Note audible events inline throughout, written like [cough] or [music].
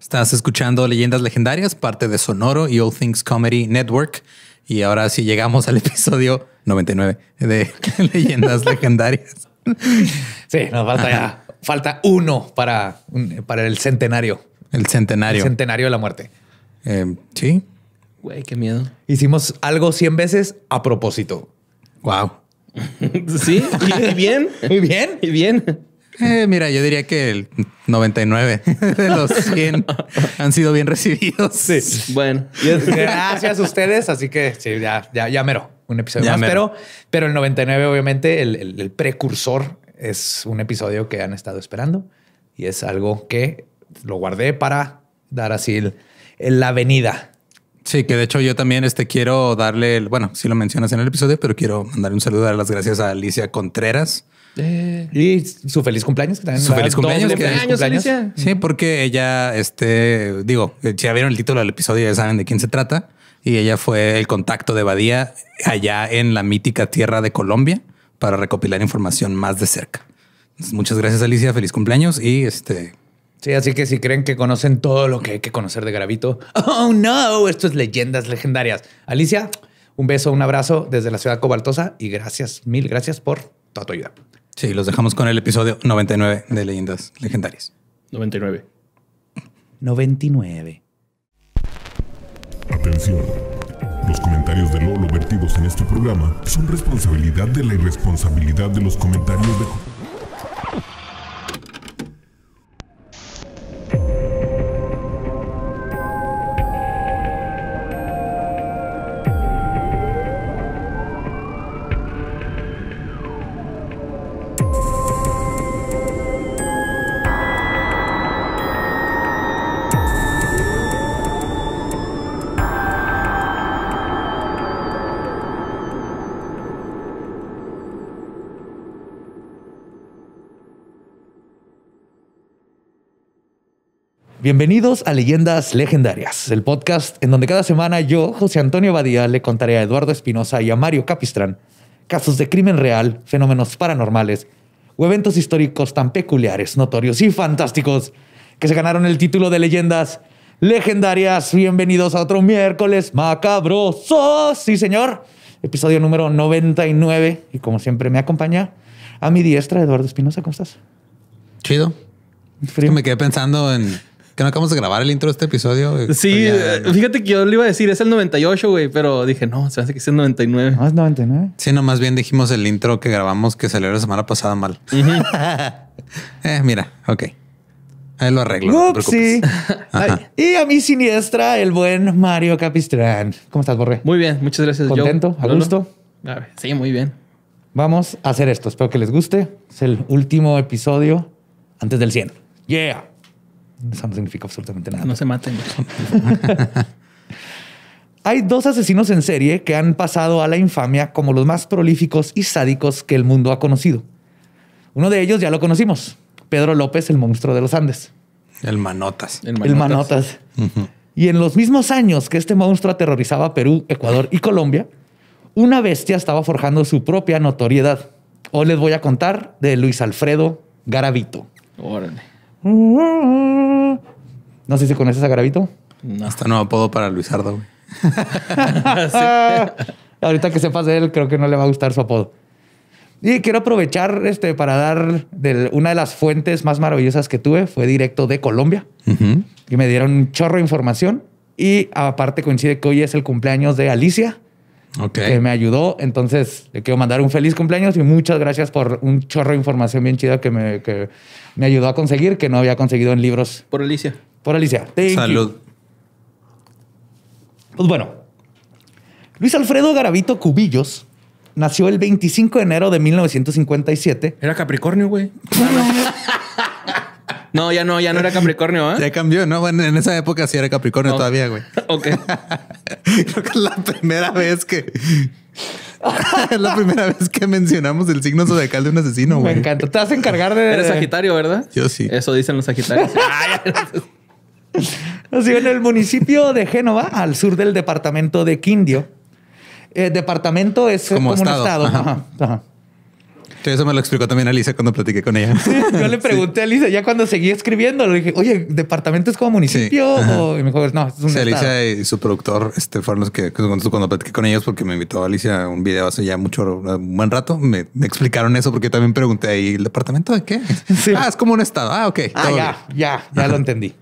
Estás escuchando Leyendas Legendarias, parte de Sonoro y All Things Comedy Network. Y ahora sí llegamos al episodio 99 de [laughs] Leyendas Legendarias. Sí, nos falta uno para, para el centenario. El centenario. El centenario de la muerte. Em, sí. Güey, qué miedo. Hicimos algo 100 veces a propósito. Wow. [laughs] sí, y bien. Muy [laughs] bien. Y bien. Eh, mira, yo diría que el 99 [laughs] de los 100 han sido bien recibidos. Sí. Bueno, [laughs] gracias a ustedes. Así que ya, ya, ya mero un episodio más. Pero, el 99, obviamente, el, precursor es un episodio que han estado esperando y es algo que lo guardé para dar así la venida. Sí, que de hecho yo también este, quiero darle, bueno, si lo mencionas en el episodio, pero quiero mandarle un saludo, dar las gracias a Alicia Contreras, eh. Y su feliz cumpleaños, también. Su feliz cumpleaños, Sí, porque ella, este, digo, eh, ya vieron el título del episodio, ya saben de quién se trata. Y ella fue el contacto de Badía allá en la mítica tierra de Colombia para recopilar información más de cerca. muchas gracias, Alicia. Feliz cumpleaños y este. Sí, así que si creen que conocen todo lo que hay que conocer de Gravito, [laughs] oh no, esto es leyendas legendarias. Alicia, un beso, un abrazo desde la ciudad cobaltosa y gracias, mil gracias por toda tu ayuda. Sí, los dejamos con el episodio 99 de Leyendas Legendarias. 99. 99. Atención. Los comentarios de Lolo vertidos en este programa son responsabilidad de la irresponsabilidad de los comentarios de... Bienvenidos a Leyendas Legendarias, el podcast en donde cada semana yo, José Antonio Badía, le contaré a Eduardo Espinosa y a Mario Capistrán casos de crimen real, fenómenos paranormales o eventos históricos tan peculiares, notorios y fantásticos que se ganaron el título de Leyendas Legendarias. Bienvenidos a otro miércoles macabroso, sí señor. Episodio número 99 y como siempre me acompaña a mi diestra Eduardo Espinosa, ¿cómo estás? Chido. Me quedé pensando en que no acabamos de grabar el intro de este episodio. Sí, fíjate que yo le iba a decir, es el 98, güey, pero dije, no, se hace que es el 99. No, es 99. Sí, no, más bien dijimos el intro que grabamos que salió la semana pasada mal. [laughs] Eh, mira, ok. Ahí lo arreglo. y a mi siniestra, el buen Mario Capistrán. ¿Cómo estás, Borre? Muy bien, muchas gracias. Contento, a gusto. sí, muy bien. Vamos a hacer esto. Espero que les guste. Es el último episodio antes del 100. Yeah. Eso no significa absolutamente nada. No se maten. [laughs] Hay dos asesinos en serie que han pasado a la infamia como los más prolíficos y sádicos que el mundo ha conocido. Uno de ellos ya lo conocimos, Pedro López, el monstruo de los Andes. El Manotas. El Manotas. Y en los mismos años que este monstruo aterrorizaba Perú, Ecuador y Colombia, una bestia estaba forjando su propia notoriedad. Hoy les voy a contar de Luis Alfredo Garavito. Órale. No sé si conoces a No, Hasta no apodo para Luisardo, güey. [laughs] Ahorita que sepas de él, creo que no le va a gustar su apodo. Y quiero aprovechar este, para dar una de las fuentes más maravillosas que tuve, fue directo de Colombia, y me dieron un chorro de información. Y aparte coincide que hoy es el cumpleaños de Alicia, que me ayudó. Entonces, le quiero mandar un feliz cumpleaños y muchas gracias por un chorro de información bien chida que me, ayudó a conseguir, que no había conseguido en libros. Por Alicia. Por Alicia. Salud. Pues bueno, Luis Alfredo Garavito Cubillos nació el 25 de enero de 1957. Era Capricornio, güey. [laughs] No, ya no, ya no era Capricornio, ¿eh? Ya cambió, ¿no? Bueno, en esa época sí era Capricornio todavía, güey. [laughs] Ok. [laughs] Creo que es la primera vez que. es [laughs] la primera vez que mencionamos el signo zodiacal de un asesino, güey. Me encanta. Te vas a encargar de. Eres Sagitario, ¿verdad? Yo sí. Eso dicen los Sagitarios. Así en el municipio de Génova, al sur del departamento de Quindio. El eh, departamento es como, un estado. Ajá. Ajá. Este, eso me lo explicó también Alicia cuando platiqué con ella. yo le [laughs] pregunté a Alicia ya cuando seguí escribiendo, le dije, oye, departamento es como municipio. Y me dijo, no, es un. Alicia y su productor este, fueron los que cuando platiqué con ellos, porque me invitó Alicia a un video hace ya mucho, un buen rato, me, explicaron eso porque también pregunté ahí, ¿el departamento de qué? [laughs] Ah, es como un estado. Ah, ok. Ah, ya, ya, ya lo entendí.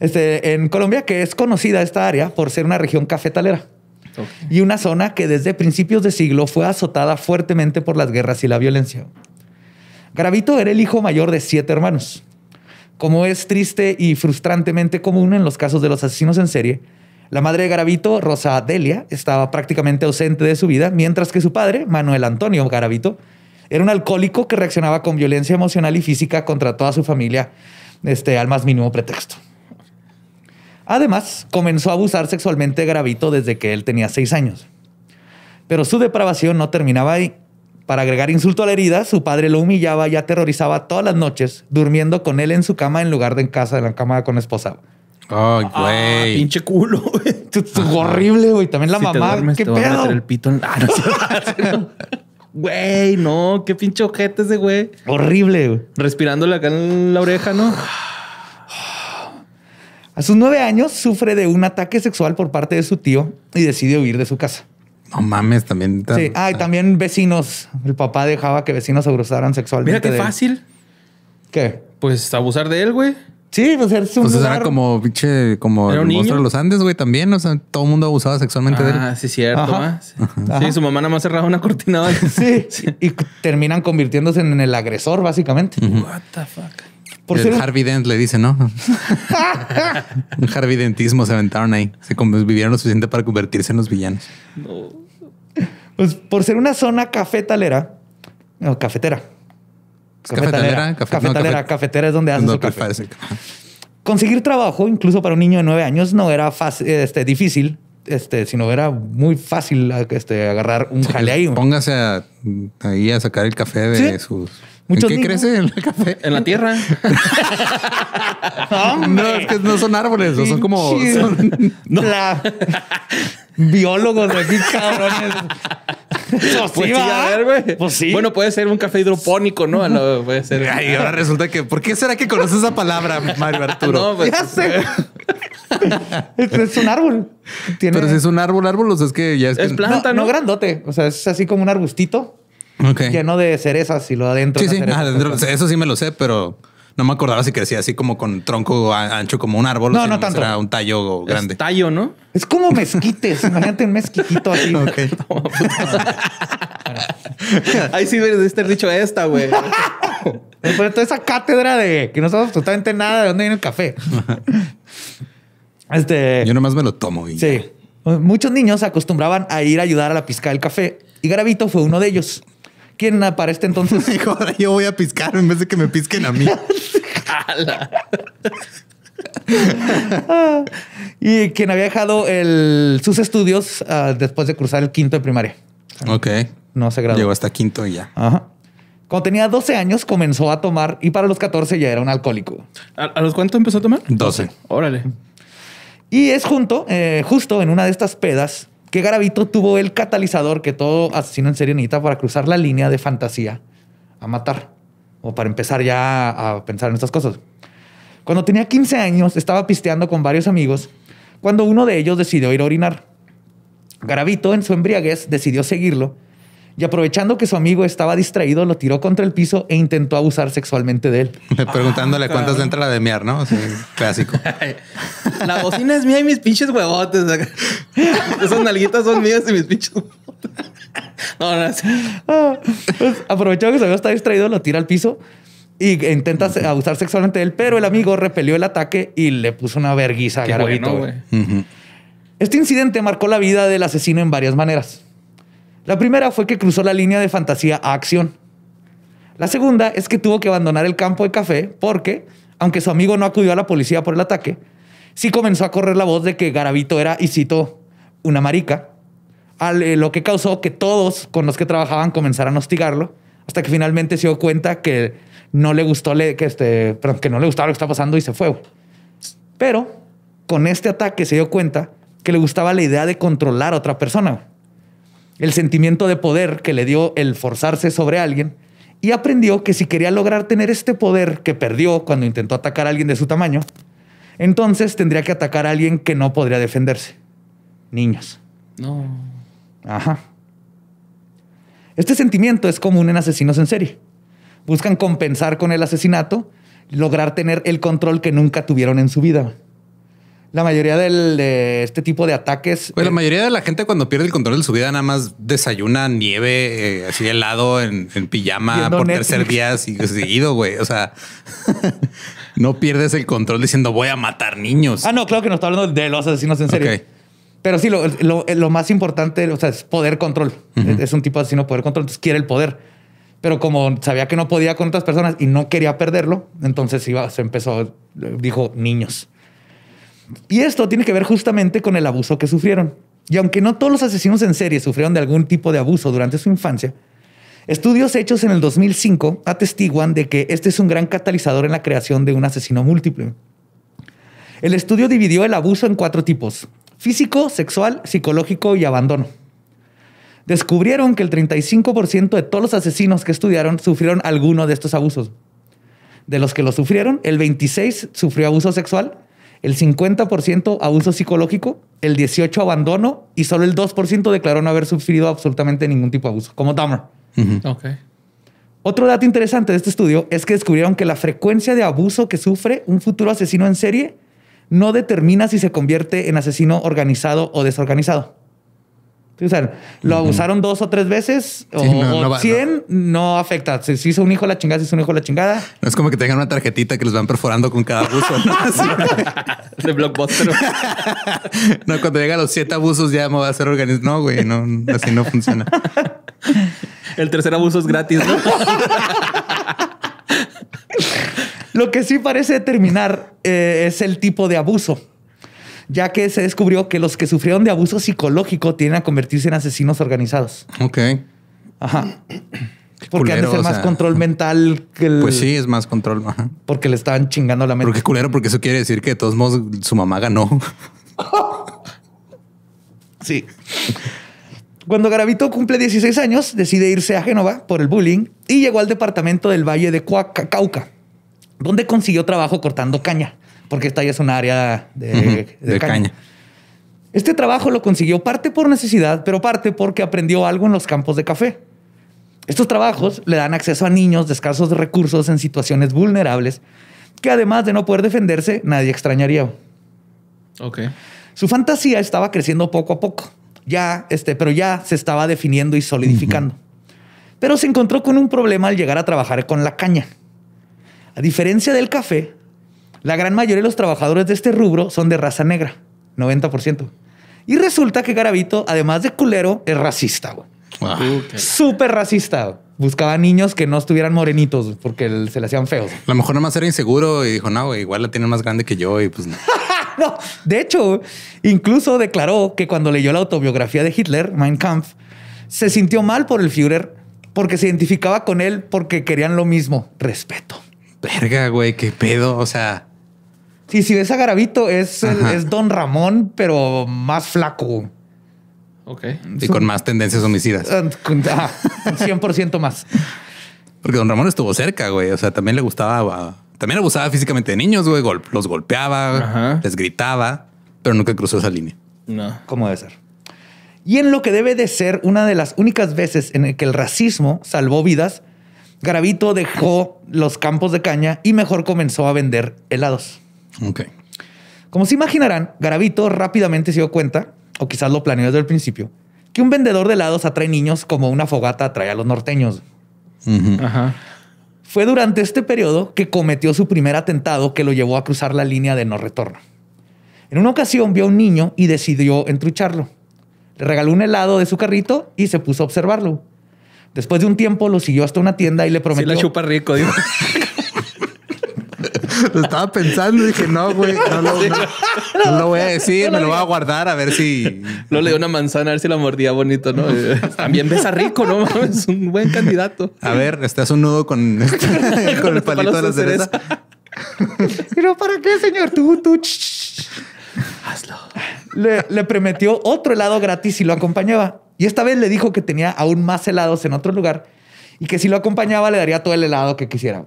Este, en Colombia, que es conocida esta área por ser una región cafetalera. Y una zona que desde principios de siglo fue azotada fuertemente por las guerras y la violencia. Garavito era el hijo mayor de siete hermanos. Como es triste y frustrantemente común en los casos de los asesinos en serie, la madre de Garavito, Rosa Delia, estaba prácticamente ausente de su vida, mientras que su padre, Manuel Antonio Garavito, era un alcohólico que reaccionaba con violencia emocional y física contra toda su familia, este, al más mínimo pretexto. Además, comenzó a abusar sexualmente de Gravito desde que él tenía seis años. Pero su depravación no terminaba ahí. Para agregar insulto a la herida, su padre lo humillaba y aterrorizaba todas las noches, durmiendo con él en su cama en lugar de en casa, en la cama con esposa. Ay, ah, güey. pinche culo, Horrible, güey. También la mamá. ¿Qué pedo? Güey, no, qué pinche ojete ese güey. Horrible, güey. Respirándole acá en la oreja, ¿no? A sus nueve años sufre de un ataque sexual por parte de su tío y decide huir de su casa. No mames, también. sí, ah, y también vecinos. El papá dejaba que vecinos abusaran sexualmente. Mira qué fácil. ¿Qué? Pues abusar de él, güey. Sí, pues un Pues era como pinche, como el monstruo de los Andes, güey, también. O sea, todo el mundo abusaba sexualmente de él. Ah, sí, cierto. Ah, sí, su mamá nada más cerraba una cortina. [laughs] sí. sí. Y terminan convirtiéndose en el agresor, básicamente. What the fuck el Harvey Dent le dice, ¿no? [laughs] Un Harvey se aventaron ahí. Se convivieron lo suficiente para convertirse en los villanos. Pues por ser una zona cafetalera, o cafetera. Cafetalera, cafetera es donde hacen no, café. Conseguir trabajo, incluso para un niño de nueve años, no era este, difícil, este, sino era muy fácil este, agarrar un sí, Póngase ahí a sacar el café de sus ¿En qué crece el café? En la tierra. [laughs] no, es que no son árboles, son como. no. [laughs] [laughs] Biólogos así, cabrones. Pues, sí, pues a pues Bueno, puede ser un café hidropónico, ¿no? puede ser. Y ahora resulta que. ¿Por qué será que conoces esa palabra, Mario Arturo? No, pues, ya pues, sé. Eh. Este es un árbol. Tiene... Pero si es un árbol, árbol, o sea, es que ya es. Es planta, no grandote. O sea, es así como un arbustito okay. lleno de cerezas y lo adentro. Sí, sí, eso sí me lo sé, pero no me acordaba si crecía así como con tronco ancho como un árbol. No, no tanto. Era un tallo grande. tallo, ¿no? Es como mezquites. Imagínate un mezquitito así. Ok. [laughs] Pues, Ahí sí me este dicho esta, güey. toda esa cátedra de que no sabes totalmente nada de dónde viene el café. este. Yo nomás me lo tomo. Y sí. Muchos niños se acostumbraban a ir a ayudar a la pizca del café y Garavito fue uno de ellos quien para este entonces dijo, [laughs] yo voy a piscar en vez de que me pisquen a mí. [laughs] y quien había dejado sus estudios ah, después de cruzar el quinto de primaria. Ok. No se graduó. Llegó hasta quinto y ya. Ajá. Cuando tenía 12 años comenzó a tomar y para los 14 ya era un alcohólico. ¿A, los cuántos empezó a tomar? 12. Órale. Y es junto, eh, justo en una de estas pedas ¿Qué Garavito tuvo el catalizador que todo asesino en serie necesita para cruzar la línea de fantasía a matar o para empezar ya a pensar en estas cosas. Cuando tenía 15 años, estaba pisteando con varios amigos cuando uno de ellos decidió ir a orinar. Garavito, en su embriaguez, decidió seguirlo y aprovechando que su amigo estaba distraído, lo tiró contra el piso e intentó abusar sexualmente de él. [laughs] Preguntándole ah, cuántas le entra la de miar, ¿no? [laughs] clásico. la bocina es mía y mis pinches huevotes. [laughs] Esas nalguitas son mías y mis pinches huevotes. No, ah, pues, aprovechando que su amigo estaba distraído, lo tira al piso y intenta abusar sexualmente de él, pero el amigo repelió el ataque y le puso una verguiza a Este incidente marcó la vida del asesino en varias maneras. La primera fue que cruzó la línea de fantasía a acción. La segunda es que tuvo que abandonar el campo de café porque, aunque su amigo no acudió a la policía por el ataque, sí comenzó a correr la voz de que Garavito era, y cito, una marica, eh, lo que causó que todos con los que trabajaban comenzaran a hostigarlo, hasta que finalmente se dio cuenta que no le gustó, que, este, que no le gustaba lo que estaba pasando y se fue. Pero con este ataque se dio cuenta que le gustaba la idea de controlar a otra persona el sentimiento de poder que le dio el forzarse sobre alguien y aprendió que si quería lograr tener este poder que perdió cuando intentó atacar a alguien de su tamaño, entonces tendría que atacar a alguien que no podría defenderse. Niños. No. Ajá. Este sentimiento es común en asesinos en serie. Buscan compensar con el asesinato, lograr tener el control que nunca tuvieron en su vida la mayoría de este tipo de ataques. la eh, mayoría de la gente cuando pierde el control de su vida nada más desayuna nieve eh, así helado en, pijama por tercer día seguido, güey. O sea, [laughs] no pierdes el control diciendo voy a matar niños. Ah, no, claro que no está hablando de los asesinos en serio. Pero sí, lo, más importante, o sea, es poder control. es, un tipo de asesino poder control, entonces quiere el poder. Pero como sabía que no podía con otras personas y no quería perderlo, entonces iba, se empezó, dijo niños. Y esto tiene que ver justamente con el abuso que sufrieron. Y aunque no todos los asesinos en serie sufrieron de algún tipo de abuso durante su infancia, estudios hechos en el 2005 atestiguan de que este es un gran catalizador en la creación de un asesino múltiple. El estudio dividió el abuso en cuatro tipos, físico, sexual, psicológico y abandono. Descubrieron que el 35% de todos los asesinos que estudiaron sufrieron alguno de estos abusos. De los que lo sufrieron, el 26 sufrió abuso sexual, el 50% abuso psicológico, el 18% abandono y solo el 2% declaró no haber sufrido absolutamente ningún tipo de abuso, como Dahmer. Otro dato interesante de este estudio es que descubrieron que la frecuencia de abuso que sufre un futuro asesino en serie no determina si se convierte en asesino organizado o desorganizado. O sea, lo abusaron dos o tres veces o, cien, no 100, no. afecta. Si, hizo un hijo la chingada, si hizo un hijo la chingada. No es como que tengan una tarjetita que les van perforando con cada abuso. [laughs] de blockbuster. no, cuando llega los siete abusos ya me va a hacer organismo. No, güey, no, así no funciona. El tercer abuso es gratis. ¿no? [laughs] lo que sí parece determinar eh, es el tipo de abuso ya que se descubrió que los que sufrieron de abuso psicológico tienden a convertirse en asesinos organizados. Ok. Ajá. porque han de ser más control mental que el, Pues sí, es más control. Porque le estaban chingando la mente. Porque culero, porque eso quiere decir que de todos modos su mamá ganó. [laughs] sí. Cuando Garavito cumple 16 años, decide irse a Génova por el bullying y llegó al departamento del Valle de Cauca, donde consiguió trabajo cortando caña porque esta ya es un área de, caña. Este trabajo lo consiguió parte por necesidad, pero parte porque aprendió algo en los campos de café. Estos trabajos le dan acceso a niños de escasos recursos en situaciones vulnerables que además de no poder defenderse, nadie extrañaría. Ok. Su fantasía estaba creciendo poco a poco, ya, este, pero ya se estaba definiendo y solidificando. Pero se encontró con un problema al llegar a trabajar con la caña. A diferencia del café, la gran mayoría de los trabajadores de este rubro son de raza negra, 90%. Y resulta que Garavito, además de culero, es racista, güey. Ah. Súper racista. Buscaba niños que no estuvieran morenitos porque se le hacían feos. A lo mejor nomás era inseguro y dijo, no, igual la tienen más grande que yo y pues [laughs] no. De hecho, incluso declaró que cuando leyó la autobiografía de Hitler, Mein Kampf, se sintió mal por el Führer porque se identificaba con él porque querían lo mismo, respeto. Verga, güey, qué pedo. O sea, Sí, si ves a Garavito, es, es Don Ramón, pero más flaco. Ok. Y con más tendencias homicidas. 100% ah, ah, más. Porque Don Ramón estuvo cerca, güey. O sea, también le gustaba... Ah, también abusaba físicamente de niños, güey. Los golpeaba, les gritaba, pero nunca cruzó esa línea. No. ¿Cómo debe ser? Y en lo que debe de ser una de las únicas veces en el que el racismo salvó vidas, Garavito dejó los campos de caña y mejor comenzó a vender helados. Ok. Como se imaginarán, Garavito rápidamente se dio cuenta, o quizás lo planeó desde el principio, que un vendedor de helados atrae niños como una fogata atrae a los norteños. Ajá. Fue durante este periodo que cometió su primer atentado que lo llevó a cruzar la línea de no retorno. En una ocasión vio a un niño y decidió entrucharlo. Le regaló un helado de su carrito y se puso a observarlo. Después de un tiempo lo siguió hasta una tienda y le prometió. Sí la chupa rico, digo. [laughs] [laughs] lo estaba pensando y dije, no, güey, no lo, voy a decir, me lo voy a guardar a ver si. No le dio una manzana a ver si la mordía bonito, ¿no? Eh, también besa rico, ¿no? [laughs] Es un buen candidato. A ver, estás un nudo con, el [laughs] palito de la cereza. ¿Pero para qué, señor? Tú, tú. Hazlo. Le, le prometió otro helado gratis y lo acompañaba. Y esta vez le dijo que tenía aún más helados en otro lugar y que si lo acompañaba le daría todo el helado que quisiera.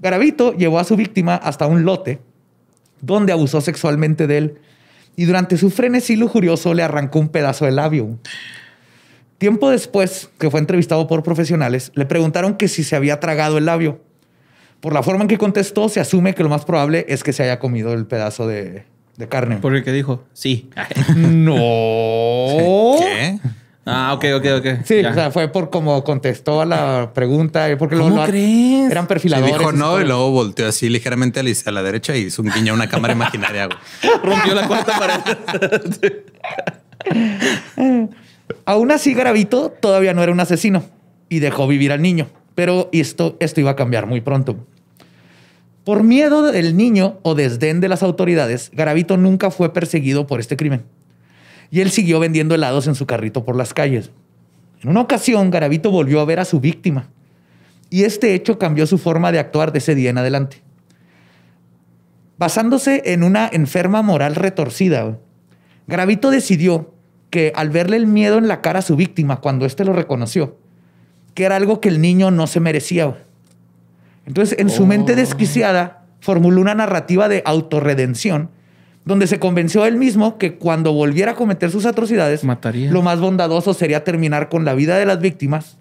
Garavito llevó a su víctima hasta un lote donde abusó sexualmente de él y durante su frenesí lujurioso le arrancó un pedazo de labio. Tiempo después, que fue entrevistado por profesionales, le preguntaron que si se había tragado el labio. Por la forma en que contestó, se asume que lo más probable es que se haya comido el pedazo de, carne. ¿Por el que dijo? Sí. [laughs] no. [laughs] ¿Qué? Ah, ok, ok, ok. Sí, o sea, fue por como contestó a la pregunta. Porque ¿Cómo lo, crees? Eran perfiladores. no y, luego volteó así ligeramente a la, derecha y hizo un guiño a una cámara imaginaria. [laughs] Rompió la cuarta para... [laughs] Aún así, Garavito todavía no era un asesino y dejó vivir al niño. Pero esto, esto iba a cambiar muy pronto. Por miedo del niño o desdén de las autoridades, Garavito nunca fue perseguido por este crimen y él siguió vendiendo helados en su carrito por las calles. En una ocasión, Garavito volvió a ver a su víctima y este hecho cambió su forma de actuar de ese día en adelante. Basándose en una enferma moral retorcida, Garavito decidió que al verle el miedo en la cara a su víctima cuando éste lo reconoció, que era algo que el niño no se merecía. Entonces, en su mente oh. desquiciada, formuló una narrativa de autorredención donde se convenció él mismo que cuando volviera a cometer sus atrocidades, lo más bondadoso sería terminar con la vida de las víctimas,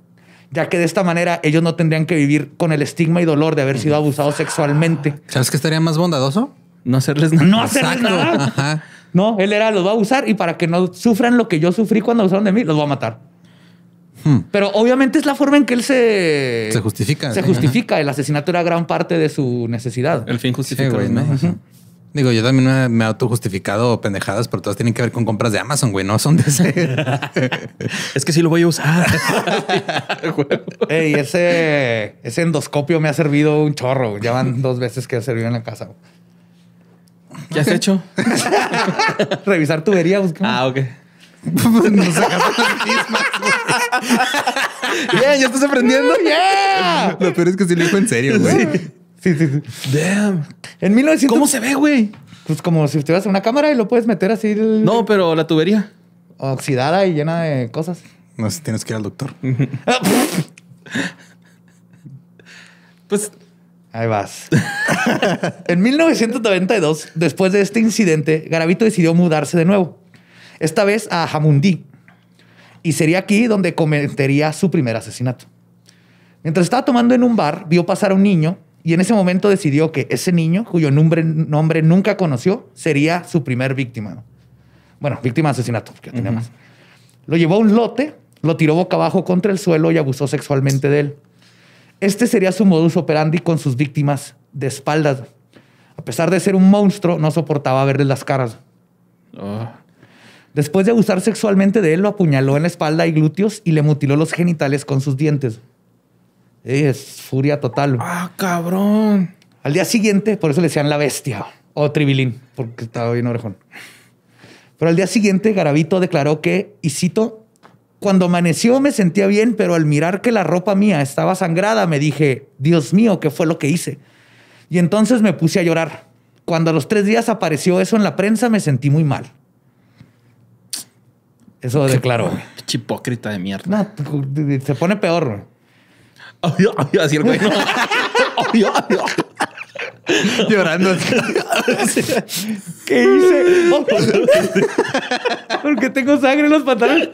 ya que de esta manera ellos no tendrían que vivir con el estigma y dolor de haber sido abusados sexualmente. ¿Sabes qué estaría más bondadoso? No hacerles nada. No hacerles nada. No, él era, los va a abusar y para que no sufran lo que yo sufrí cuando abusaron de mí, los va a matar. Hmm. Pero obviamente es la forma en que él se... Se justifica. Se justifica. El asesinato era gran parte de su necesidad. El fin justifica. Digo, yo también me, me auto justificado pendejadas, pero todas tienen que ver con compras de Amazon, güey, no son de ese. [laughs] es que sí lo voy a usar. [laughs] Ey, ese, ese endoscopio me ha servido un chorro. Ya van dos veces que ha servido en la casa. ¿Qué has hecho? [laughs] Revisar tubería. Buscamos. Ah, ok. Pues Nos las Bien, ya estás aprendiendo. Yeah. Lo peor es que sí lo dijo en serio, güey. Sí, sí, sí. Damn. ¿Cómo se ve, güey? Pues como si estuvieras en una cámara y lo puedes meter así. No, pero la tubería. Oxidada y llena de cosas. No, tienes que ir al doctor. [laughs] pues. Ahí vas. [laughs] en 1992, después de este incidente, Garavito decidió mudarse de nuevo. Esta vez a Jamundí. Y sería aquí donde cometería su primer asesinato. Mientras estaba tomando en un bar, vio pasar a un niño y en ese momento decidió que ese niño, cuyo nombre, nombre nunca conoció, sería su primer víctima. Bueno, víctima de asesinato, tenía más. Lo llevó a un lote, lo tiró boca abajo contra el suelo y abusó sexualmente de él. Este sería su modus operandi con sus víctimas de espaldas. A pesar de ser un monstruo, no soportaba verles las caras. Oh. Después de abusar sexualmente de él, lo apuñaló en la espalda y glúteos y le mutiló los genitales con sus dientes. Es furia total. Ah, cabrón. Al día siguiente, por eso le decían la bestia o tribilín, porque estaba bien orejón. Pero al día siguiente, garabito declaró que, y cito, cuando amaneció me sentía bien, pero al mirar que la ropa mía estaba sangrada, me dije, Dios mío, ¿qué fue lo que hice? Y entonces me puse a llorar. Cuando a los tres días apareció eso en la prensa, me sentí muy mal. Eso declaró. Chipócrita de mierda. se pone peor así el güey. No. obvio, ¿Qué hice? Porque tengo sangre en los pantalones.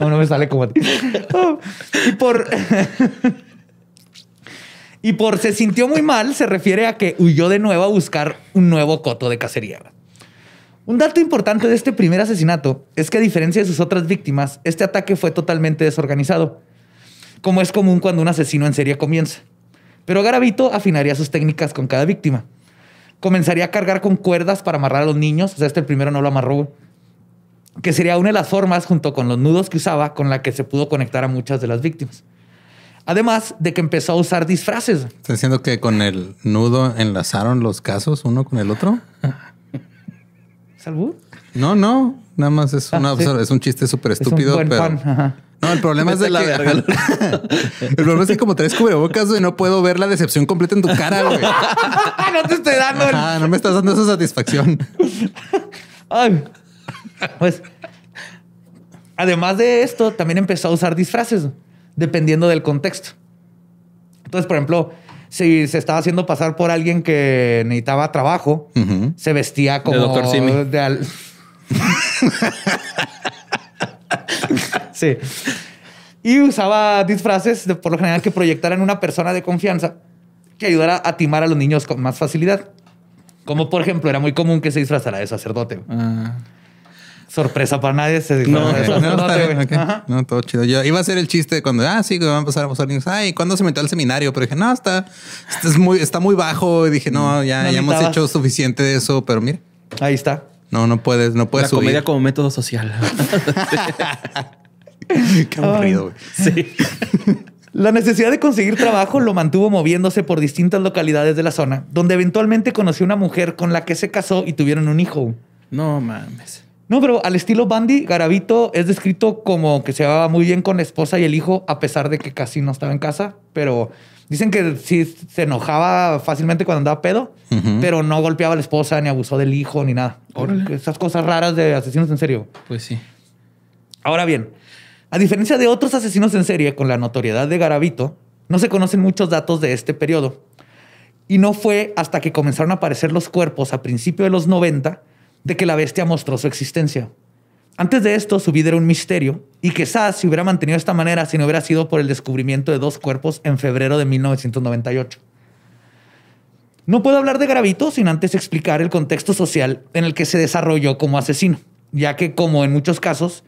No, no me sale como. Y por. Y por se sintió muy mal, se refiere a que huyó de nuevo a buscar un nuevo coto de cacería. Un dato importante de este primer asesinato es que, a diferencia de sus otras víctimas, este ataque fue totalmente desorganizado como es común cuando un asesino en serie comienza. Pero Garavito afinaría sus técnicas con cada víctima. Comenzaría a cargar con cuerdas para amarrar a los niños. O sea, este el primero no lo amarró. Que sería una de las formas, junto con los nudos que usaba, con la que se pudo conectar a muchas de las víctimas. Además de que empezó a usar disfraces. ¿Estás diciendo que con el nudo enlazaron los casos uno con el otro? ¿Salud? No, no. Nada más es, ah, un chiste súper estúpido, no, el problema es de la que... el problema es como tres cubrebocas, y no puedo ver la decepción completa en tu cara, [laughs] no te estoy dando. no me estás dando esa satisfacción. pues, además de esto, también empezó a usar disfraces, dependiendo del contexto. Entonces, por ejemplo, si se estaba haciendo pasar por alguien que necesitaba trabajo, se vestía como... doctor Simi. De al... [laughs] Y usaba disfraces, de, por lo general, que proyectaran una persona de confianza que ayudara a timar a los niños con más facilidad. Como, por ejemplo, era muy común que se disfrazara de sacerdote. Ah. Sorpresa para nadie se no, [laughs] No, no, todo chido. Yo iba a ser el chiste cuando, ah, sí, que van a pasar a niños. Ay, ¿cuándo se metió al seminario? Pero dije, no, está, está muy, está muy bajo. Y dije, no, mm, ya, ya hemos hecho suficiente de eso. Pero mira. Ahí está. No, no puedes, no puedes La subir. comedia como método social. [laughs] [laughs] [laughs] Sí. [laughs] La necesidad de conseguir trabajo lo mantuvo moviéndose por distintas localidades de la zona, donde eventualmente conoció una mujer con la que se casó y tuvieron un hijo. No mames. No, pero al estilo Bandy, Garabito es descrito como que se llevaba muy bien con la esposa y el hijo, a pesar de que casi no estaba en casa. Pero dicen que sí se enojaba fácilmente cuando andaba pedo, pero no golpeaba a la esposa, ni abusó del hijo, ni nada. Esas cosas raras de asesinos en serio. Pues sí. Ahora bien, a diferencia de otros asesinos en serie con la notoriedad de Garavito, no se conocen muchos datos de este periodo. Y no fue hasta que comenzaron a aparecer los cuerpos a principios de los 90 de que la bestia mostró su existencia. Antes de esto, su vida era un misterio y quizás se hubiera mantenido de esta manera si no hubiera sido por el descubrimiento de dos cuerpos en febrero de 1998. No puedo hablar de Garavito sin antes explicar el contexto social en el que se desarrolló como asesino, ya que como en muchos casos,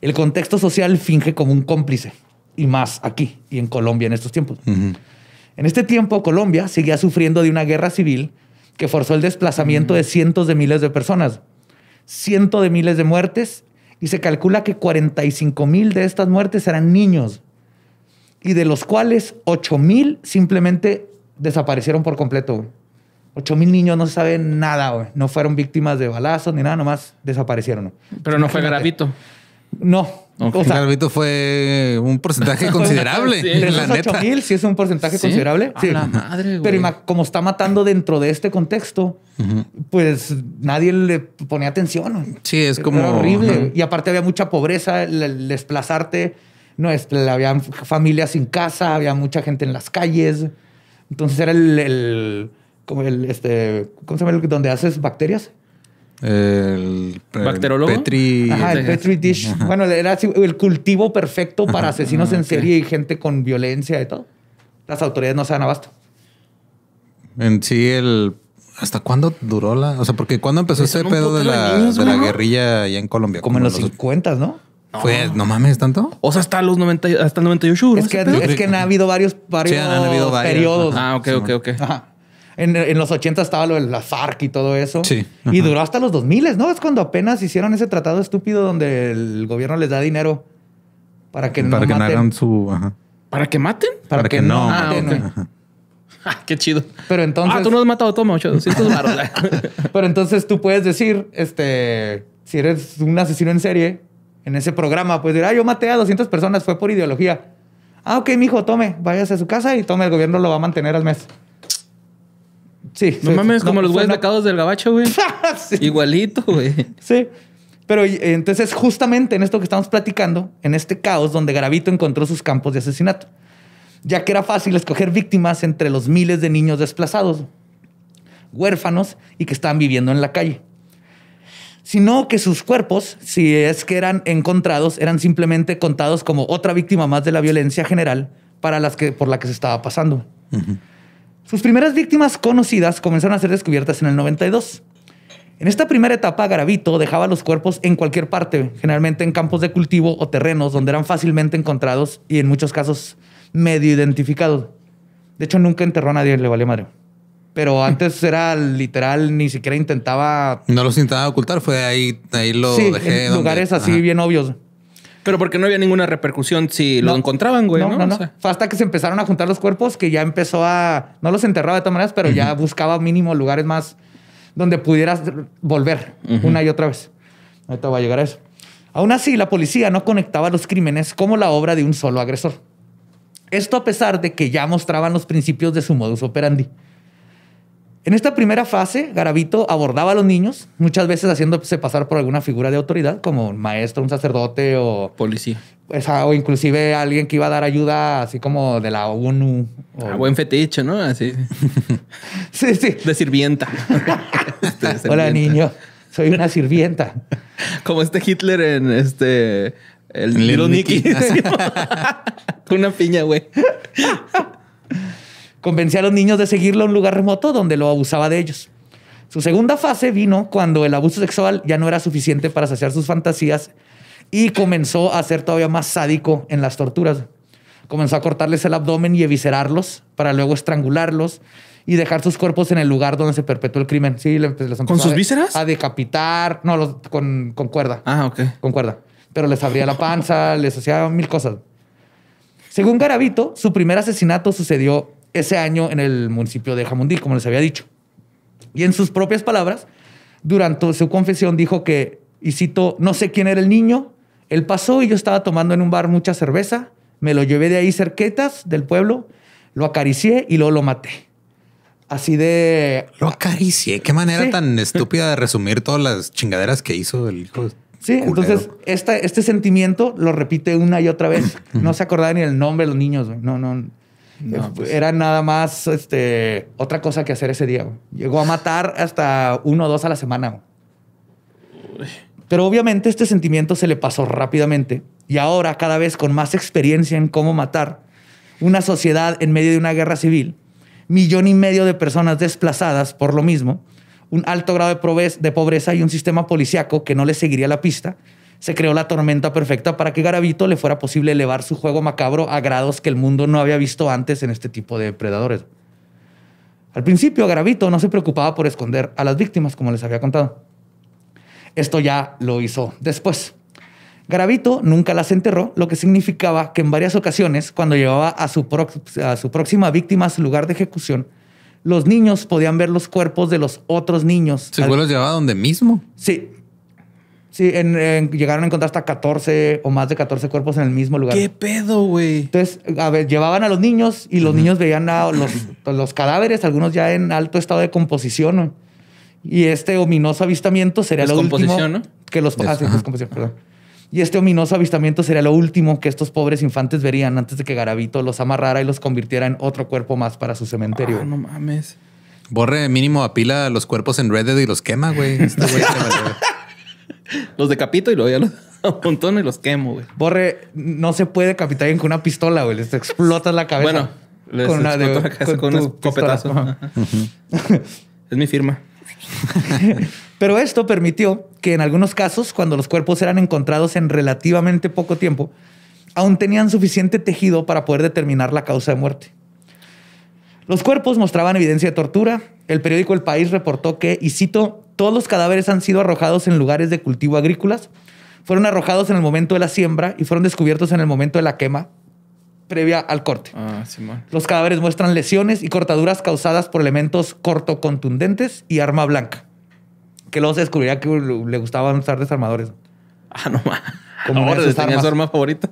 el contexto social finge como un cómplice, y más aquí y en Colombia en estos tiempos. En este tiempo, Colombia seguía sufriendo de una guerra civil que forzó el desplazamiento de cientos de miles de personas, cientos de miles de muertes, y se calcula que 45 mil de estas muertes eran niños, y de los cuales 8 mil simplemente desaparecieron por completo. 8 mil niños no se sabe nada, no fueron víctimas de balazos ni nada, nomás desaparecieron. Pero no fue gravito. No. O sea, el fue un porcentaje [laughs] considerable. en la Mil, sí es un porcentaje considerable. la madre, güey. Pero como está matando dentro de este contexto, pues nadie le ponía atención. Sí, es como horrible. Y aparte había mucha pobreza, el, desplazarte. No, había familias sin casa, había mucha gente en las calles. Entonces era el, como el, este, ¿cómo se llama? Donde haces bacterias. El, bacterólogo. Petri. el Petri dish. Bueno, era el cultivo perfecto para asesinos ah, en serie y gente con violencia y todo. Las autoridades no se dan abasto. En sí, el. ¿Hasta cuándo duró la.? O sea, porque ¿cuándo empezó pues ese pedo de la, guerrilla allá en Colombia? Como, en los, 50, ¿no? No. Fue, no mames, tanto. O sea, hasta los 90, hasta 98 Es que, es que han habido varios, varios, periodos. Ah, ok, ok, ok. Ajá en, los 80 estaba lo de la FARC y todo eso. Sí. Y duró hasta los 2000, ¿no? Es cuando apenas hicieron ese tratado estúpido donde el gobierno les da dinero para que no Para que maten. hagan su... ¿Para que maten? Para, que, no. maten, [laughs] ah, Qué chido. Pero entonces... Ah, tú no has matado, toma 800 baros. Pero entonces tú puedes decir, este... Si eres un asesino en serie, en ese programa, puedes decir, ah, yo maté a 200 personas, fue por ideología. Ah, ok, hijo, tome, váyase a su casa y tome, el gobierno lo va a mantener al mes. Sí. No mames, como los güeyes de del gabacho, güey. [laughs] Igualito, güey. Sí. Pero entonces, justamente en esto que estamos platicando, en este caos donde Garavito encontró sus campos de asesinato, ya que era fácil escoger víctimas entre los miles de niños desplazados, huérfanos y que estaban viviendo en la calle sino que sus cuerpos, si es que eran encontrados, eran simplemente contados como otra víctima más de la violencia general para las que, por la que se estaba pasando. Sus primeras víctimas conocidas comenzaron a ser descubiertas en el 92. En esta primera etapa, Garavito dejaba los cuerpos en cualquier parte, generalmente en campos de cultivo o terrenos donde eran fácilmente encontrados y en muchos casos medio identificados. De hecho, nunca enterró a nadie, le valió madre. Pero mm. antes era literal, ni siquiera intentaba. No los intentaba ocultar, fue ahí, ahí lo dejé. En lugares así bien obvios. Pero porque no había ninguna repercusión si lo encontraban, güey. No, no, no. Fue hasta que se empezaron a juntar los cuerpos que ya empezó a. No los enterraba de todas maneras, pero ya buscaba mínimo lugares más donde pudieras volver una y otra vez. Ahorita va a llegar a eso. Aún así, la policía no conectaba los crímenes como la obra de un solo agresor. Esto a pesar de que ya mostraban los principios de su modus operandi. En esta primera fase, Garavito abordaba a los niños, muchas veces haciéndose pasar por alguna figura de autoridad, como un maestro, un sacerdote o... Policía. o inclusive alguien que iba a dar ayuda, así como de la ONU. buen fetiche, ¿no? Así. [laughs] sí, sí. De sirvienta. [laughs] Este, Hola, niño. Soy una sirvienta. como este Hitler en este... El Little Nicky. Con [laughs] una piña, güey. Convencía a los niños de seguirlo a un lugar remoto donde lo abusaba de ellos. Su segunda fase vino cuando el abuso sexual ya no era suficiente para saciar sus fantasías y comenzó a ser todavía más sádico en las torturas. Comenzó a cortarles el abdomen y eviscerarlos para luego estrangularlos y dejar sus cuerpos en el lugar donde se perpetuó el crimen. Sí, pues, ¿Con sus vísceras? A decapitar. No, con, con, cuerda. Ah, ok. Con cuerda. Pero les abría la panza, [laughs] les hacía mil cosas. Según Garavito, su primer asesinato sucedió ese año en el municipio de Jamundí, como les había dicho. Y en sus propias palabras, durante su confesión dijo que, y cito, no sé quién era el niño, él pasó y yo estaba tomando en un bar mucha cerveza, me lo llevé de ahí cerquetas del pueblo, lo acaricié y luego lo maté. Así de... Lo acaricié, qué manera tan [laughs] estúpida de resumir todas las chingaderas que hizo el hijo. Sí, entonces este sentimiento lo repite una y otra vez. [clears throat] No se acordaba ni el nombre de los niños, No, no. Pues era nada más este, otra cosa que hacer ese día. Llegó a matar hasta uno o dos a la semana. Pero obviamente este sentimiento se le pasó rápidamente y ahora cada vez con más experiencia en cómo matar una sociedad en medio de una guerra civil, millón y medio de personas desplazadas por lo mismo, un alto grado de pobreza y un sistema policiaco que no le seguiría la pista, se creó la tormenta perfecta para que Garavito le fuera posible elevar su juego macabro a grados que el mundo no había visto antes en este tipo de predadores. Al principio, Garavito no se preocupaba por esconder a las víctimas, como les había contado. Esto ya lo hizo después. Garavito nunca las enterró, lo que significaba que en varias ocasiones, cuando llevaba a su, próxima víctima a su lugar de ejecución, los niños podían ver los cuerpos de los otros niños. ¿Se donde mismo? Sí, Sí, en, llegaron a encontrar hasta 14 o más de 14 cuerpos en el mismo lugar. ¿Qué pedo, güey? Entonces, a ver, llevaban a los niños y los niños veían a los, cadáveres, algunos ya en alto estado de composición. Y este ominoso avistamiento sería lo último. Que los, ah, sí, perdón. Y este ominoso avistamiento sería lo último que estos pobres infantes verían antes de que Garabito los amarrara y los convirtiera en otro cuerpo más para su cementerio. Ah, no mames. Borre mínimo apila los cuerpos en Reddit y los quema, güey. Este güey [laughs] los decapito y luego ya los que [laughs] y los quemo, güey. Borre, no se puede decapitar bien con una pistola, güey. Les explotas la cabeza. Bueno, con una, con, un escopetazo. es mi firma. [laughs] Pero esto permitió que en algunos casos, cuando los cuerpos eran encontrados en relativamente poco tiempo, aún tenían suficiente tejido para poder determinar la causa de muerte. Los cuerpos mostraban evidencia de tortura, el periódico El País reportó que, y cito, todos los cadáveres han sido arrojados en lugares de cultivo agrícolas, fueron arrojados en el momento de la siembra y fueron descubiertos en el momento de la quema previa al corte. Ah, los cadáveres muestran lesiones y cortaduras causadas por elementos cortocontundentes y arma blanca. Que luego se descubrirá que le gustaban usar desarmadores. Ah, no más. Como era su arma favorita.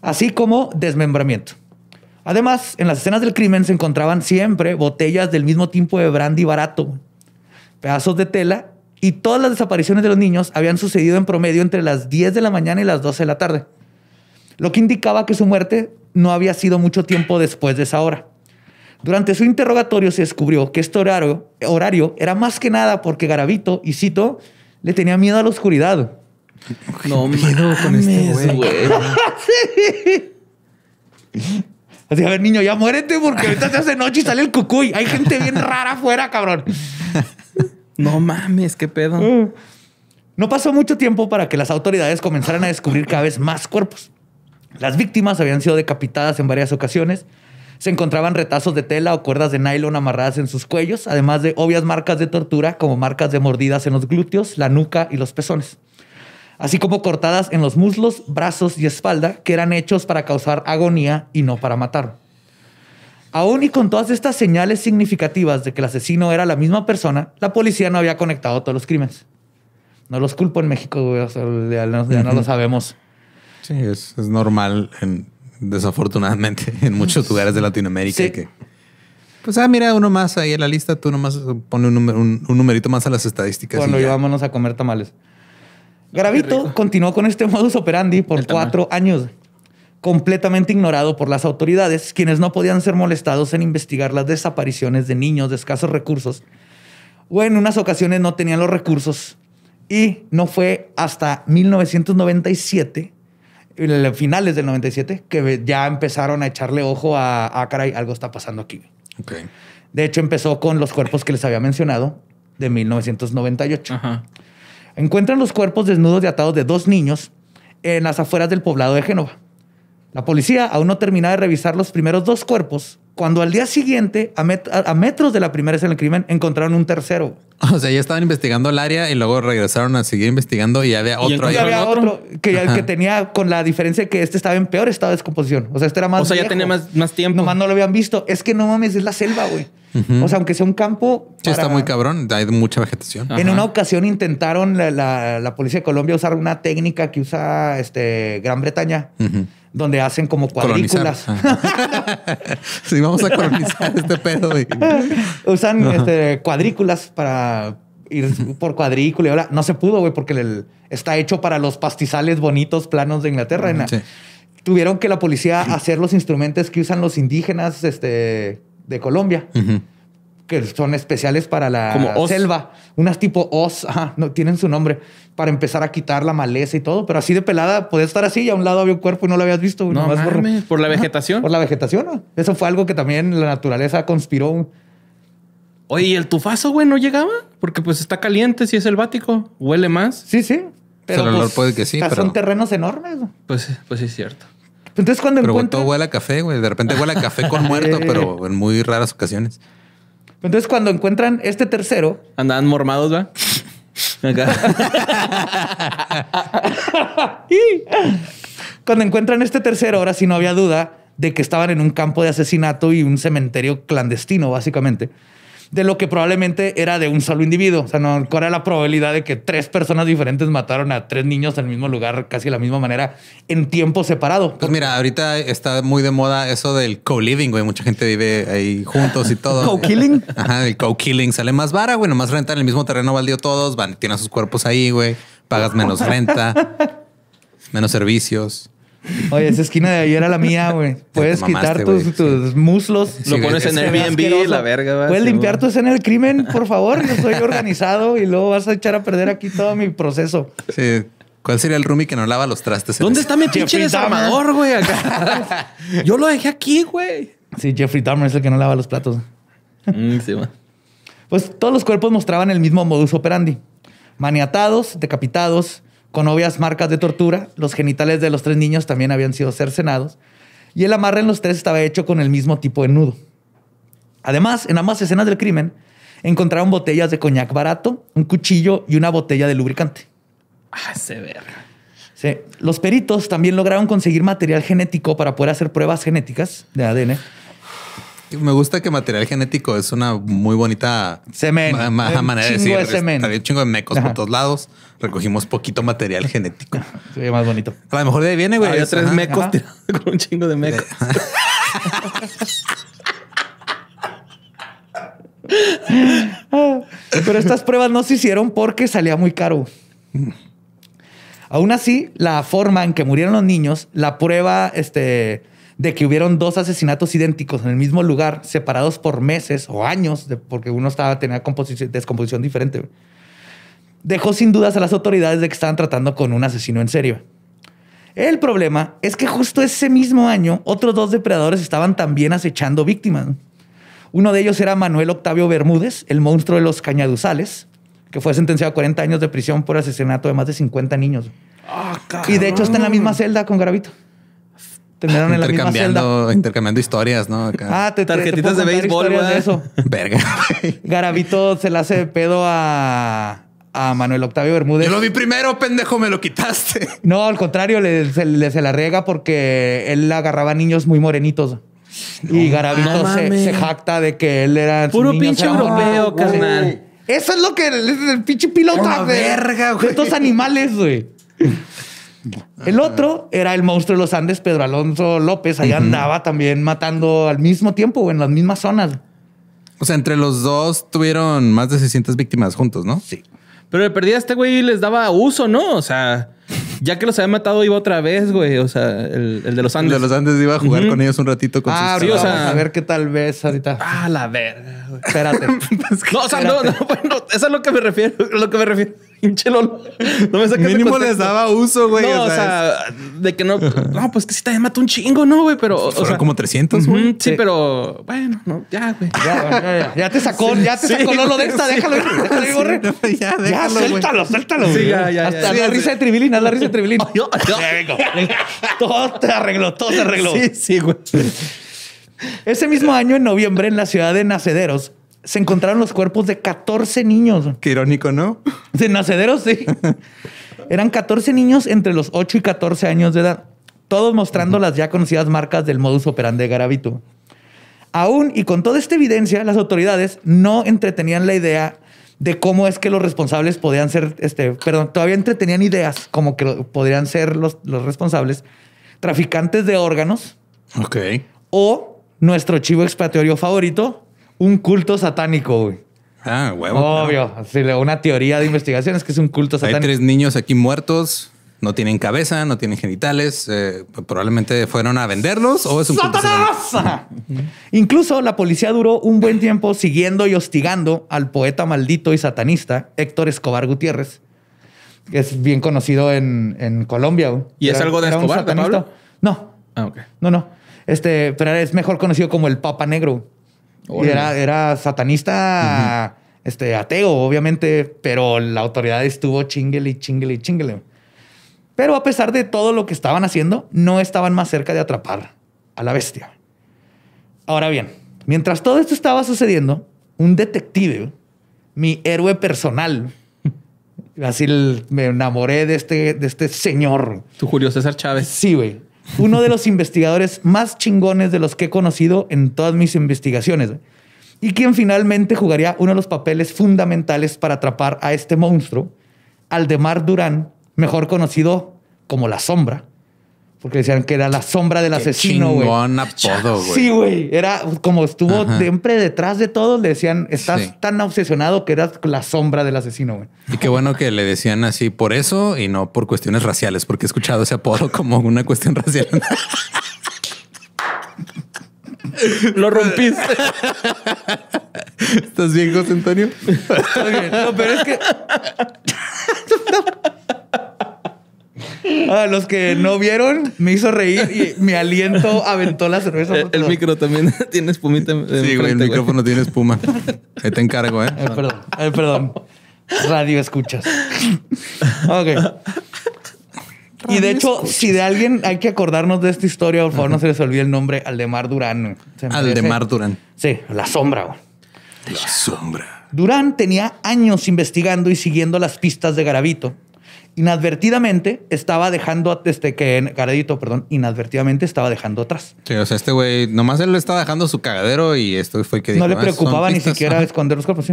Así como desmembramiento. Además, en las escenas del crimen se encontraban siempre botellas del mismo tipo de brandy barato, pedazos de tela, y todas las desapariciones de los niños habían sucedido en promedio entre las 10 de la mañana y las 12 de la tarde, lo que indicaba que su muerte no había sido mucho tiempo después de esa hora. Durante su interrogatorio se descubrió que este horario, horario era más que nada porque Garavito, y cito, le tenía miedo a la oscuridad. No miedo con este güey. [laughs] sí. Así, a ver, niño, ya muérete porque ahorita se hace noche y sale el cucuy. Hay gente bien rara afuera, cabrón. No mames, qué pedo. No pasó mucho tiempo para que las autoridades comenzaran a descubrir cada vez más cuerpos. Las víctimas habían sido decapitadas en varias ocasiones. Se encontraban retazos de tela o cuerdas de nylon amarradas en sus cuellos, además de obvias marcas de tortura como marcas de mordidas en los glúteos, la nuca y los pezones así como cortadas en los muslos, brazos y espalda, que eran hechos para causar agonía y no para matar. Aún y con todas estas señales significativas de que el asesino era la misma persona, la policía no había conectado todos los crímenes. No los culpo en México, ya, no, lo sabemos. Sí, es, normal, desafortunadamente, en muchos lugares de Latinoamérica que... Pues, ah, mira, uno más ahí en la lista, tú nomás pone un, numerito más a las estadísticas. Bueno, vámonos a comer tamales. Gravito continuó con este modus operandi por cuatro años, completamente ignorado por las autoridades, quienes no podían ser molestados en investigar las desapariciones de niños de escasos recursos o en unas ocasiones no tenían los recursos. Y no fue hasta 1997, finales del 97, que ya empezaron a echarle ojo a, ah, caray, algo está pasando aquí. De hecho, empezó con los cuerpos que les había mencionado de 1998. Ajá. Encuentran los cuerpos desnudos y atados de dos niños en las afueras del poblado de Génova. La policía aún no termina de revisar los primeros dos cuerpos, cuando al día siguiente, a, metros de la primera escena del crimen, encontraron un tercero. [laughs] O sea, ya estaban investigando el área y luego regresaron a seguir investigando y había otro. Y había otro, que, tenía con la diferencia que este estaba en peor estado de descomposición. O sea, este era más. O sea, ya tenía más, más tiempo. Nomás no lo habían visto. Es que no mames, es la selva, güey. O sea, aunque sea un campo. Sí, está muy cabrón, hay mucha vegetación. En una ocasión intentaron la, policía de Colombia usar una técnica que usa este, Gran Bretaña. donde hacen como cuadrículas. [laughs] sí, vamos a colonizar este pedo. [laughs] Usan este, cuadrículas para ir por cuadrícula. Y ahora no se pudo, güey, porque está hecho para los pastizales bonitos planos de Inglaterra. Tuvieron que la policía hacer los instrumentos que usan los indígenas este, de Colombia. Que son especiales para la selva. Unas tipo os, no, tienen su nombre, para empezar a quitar la maleza y todo. Pero así de pelada, podía estar así y a un lado había un cuerpo y no lo habías visto. No, por, la vegetación. por la vegetación. Eso fue algo que también la naturaleza conspiró. Oye, ¿y el tufazo, güey, no llegaba? Porque pues está caliente, si es selvático, huele más. Sí, sí. Pero pues, puede que sí. Pero... Son terrenos enormes. Pues, pues sí, es cierto. Entonces cuando pero encuentran... todo huele a café, güey. De repente huele a café con [laughs] muerto, pero en muy raras ocasiones. Entonces cuando encuentran este tercero... Andaban mormados, ¿va? [laughs] cuando encuentran este tercero, ahora sí no había duda de que estaban en un campo de asesinato y un cementerio clandestino, básicamente de lo que probablemente era de un solo individuo. O sea, no, ¿cuál era la probabilidad de que tres personas diferentes mataron a tres niños en el mismo lugar, casi de la misma manera, en tiempo separado? Pues mira, ahorita está muy de moda eso del co-living, güey. Mucha gente vive ahí juntos y todo. [laughs] ¿Co-killing? Ajá, el co-killing sale más vara, güey. renta. En el mismo terreno baldío todos, van, tienen sus cuerpos ahí, güey. Pagas menos renta, [laughs] menos servicios. Oye, esa esquina de ahí era la mía, güey. Puedes quitar tus, muslos. lo pones en Airbnb, la verga. güey. Puedes limpiar tu escena del crimen, por favor. Yo soy organizado y luego vas a echar a perder aquí todo mi proceso. Sí. ¿Cuál sería el roomie que no lava los trastes? ¿Dónde está mi pinche desarmador, güey? [laughs] Yo lo dejé aquí, güey. Sí, Jeffrey Dahmer es el que no lava los platos. Mm, pues todos los cuerpos mostraban el mismo modus operandi. Maniatados, decapitados, con obvias marcas de tortura. Los genitales de los tres niños también habían sido cercenados. Y el amarre en los tres estaba hecho con el mismo tipo de nudo. Además, en ambas escenas del crimen, encontraron botellas de coñac barato, un cuchillo y una botella de lubricante. Ah, se Los peritos también lograron conseguir material genético para poder hacer pruebas genéticas de ADN me gusta que material genético es una muy bonita semen. manera de decir. Había un chingo de mecos por todos lados. Recogimos poquito material genético. [laughs] Se más bonito. A lo mejor de ahí viene, güey. Había tres mecos con un chingo de mecos. [laughs] Pero estas pruebas no se hicieron porque salía muy caro. Aún así, la forma en que murieron los niños, la prueba, este de que hubieron dos asesinatos idénticos en el mismo lugar, separados por meses o años, porque uno estaba tenía descomposición diferente. Dejó sin dudas a las autoridades de que estaban tratando con un asesino en serio. El problema es que justo ese mismo año otros dos depredadores estaban también acechando víctimas. Uno de ellos era Manuel Octavio Bermúdez, el monstruo de los cañaduzales, que fue sentenciado a 40 años de prisión por asesinato de más de 50 niños. Ah, y de hecho está en la misma celda con Gravito terminaron la Intercambiando historias, ¿no? Ah, te, tarjetitas de béisbol, de eso. [laughs] Verga. Garabito se la hace pedo a, a Manuel Octavio Bermúdez. Yo lo vi primero, pendejo, me lo quitaste. [laughs] No, al contrario, le se, le, se, la riega porque él agarraba niños muy morenitos. y Garavito se, jacta de que él era. Puro pinche europeo, carnal. Eso es lo que el, el pinche piloto de, verga, güey. estos animales, güey. El otro era el monstruo de los Andes, Pedro Alonso López. Ahí andaba también matando al mismo tiempo, en las mismas zonas. O sea, entre los dos tuvieron más de 600 víctimas juntos, ¿no? Sí. Pero de perdida este güey les daba uso, ¿no? O sea, ya que los había matado, iba otra vez, güey. O sea, el, de los Andes. El de los Andes iba a jugar con ellos un ratito con ah, sus sí, A ver qué tal vez ahorita. Ah, la verga. Espérate. [laughs] no, o sea, no, no, [laughs] bueno, eso es lo que me refiero. Lo que me refiero. [laughs] No me Mínimo les daba uso, güey. No, o sea, de que no. [laughs] No, pues que sí te mató un chingo, ¿no, güey? Pero. o sea, como 300, güey. Sí, pero bueno, no, ya, güey. Ya, ya, ya, te sacó, ya te sacó Lolo de esta. déjalo, [laughs] déjalo, ya, déjalo, ya, suéltalo, suéltalo. Sí, ya, ya. Hasta la risa de Tribilín, haz la risa de Tribilín. Yo, yo. Todo te arregló, todo se arregló. Sí, sí, güey. Ese mismo año, en noviembre, en la ciudad de Nacederos, se encontraron los cuerpos de 14 niños. Qué irónico, ¿no? De nacederos, sí. Eran 14 niños entre los 8 y 14 años de edad, todos mostrando las ya conocidas marcas del modus operandi de Garavito. Aún y con toda esta evidencia, las autoridades no entretenían la idea de cómo es que los responsables podían ser, este, perdón, todavía entretenían ideas como que podrían ser los, los responsables traficantes de órganos. Ok. O nuestro chivo expiatorio favorito, un culto satánico, güey. Ah, huevo. Obvio. Una teoría de investigación es que es un culto satánico. Hay tres niños aquí muertos. No tienen cabeza, no tienen genitales. Eh, probablemente fueron a venderlos o es un culto [laughs] Incluso la policía duró un buen tiempo siguiendo y hostigando al poeta maldito y satanista Héctor Escobar Gutiérrez, que es bien conocido en, Colombia. ¿Y es algo de Escobar, No. Ah, ok. No, no. Este, pero es mejor conocido como el Papa Negro. Era, satanista, este, ateo, obviamente, pero la autoridad estuvo chinguele y chinguele y chinguele. Pero a pesar de todo lo que estaban haciendo, no estaban más cerca de atrapar a la bestia. Ahora bien, mientras todo esto estaba sucediendo, un detective, mi héroe personal, [laughs] así me enamoré de este, de este señor. Tu Julio César Chávez. Sí, güey uno de los investigadores más chingones de los que he conocido en todas mis investigaciones. Y quien finalmente jugaría uno de los papeles fundamentales para atrapar a este monstruo, Aldemar Durán, mejor conocido como La Sombra, porque decían que era la sombra del asesino, güey. Chingón apodo, güey. Sí, güey. Era como estuvo siempre detrás de todo. le decían, estás tan obsesionado que eras la sombra del asesino, güey. Y qué bueno que le decían así por eso y no por cuestiones raciales, porque he escuchado ese apodo como una cuestión racial. Lo rompiste. ¿Estás bien, José Antonio? bien. No, pero es que... [laughs] A los que no vieron, me hizo reír y mi aliento aventó la cerveza. Eh, el, micro también [laughs] tiene espumita. Sí, güey, el micrófono tiene espuma. Ahí te encargo, ¿eh? perdón, perdón. Radio escuchas. Ok. Y de hecho, si de alguien hay que acordarnos de esta historia, por favor, no se les olvide el nombre Aldemar Durán. Aldemar ah, Durán. Sí, la sombra. La sombra. Durán tenía años investigando y siguiendo las pistas de Garavito inadvertidamente estaba dejando, este, que en Garedito, perdón, inadvertidamente estaba dejando atrás. Sí, o sea, este güey, nomás él estaba dejando su cagadero y esto fue que No le ah, preocupaba ni siquiera esconder los cuerpos.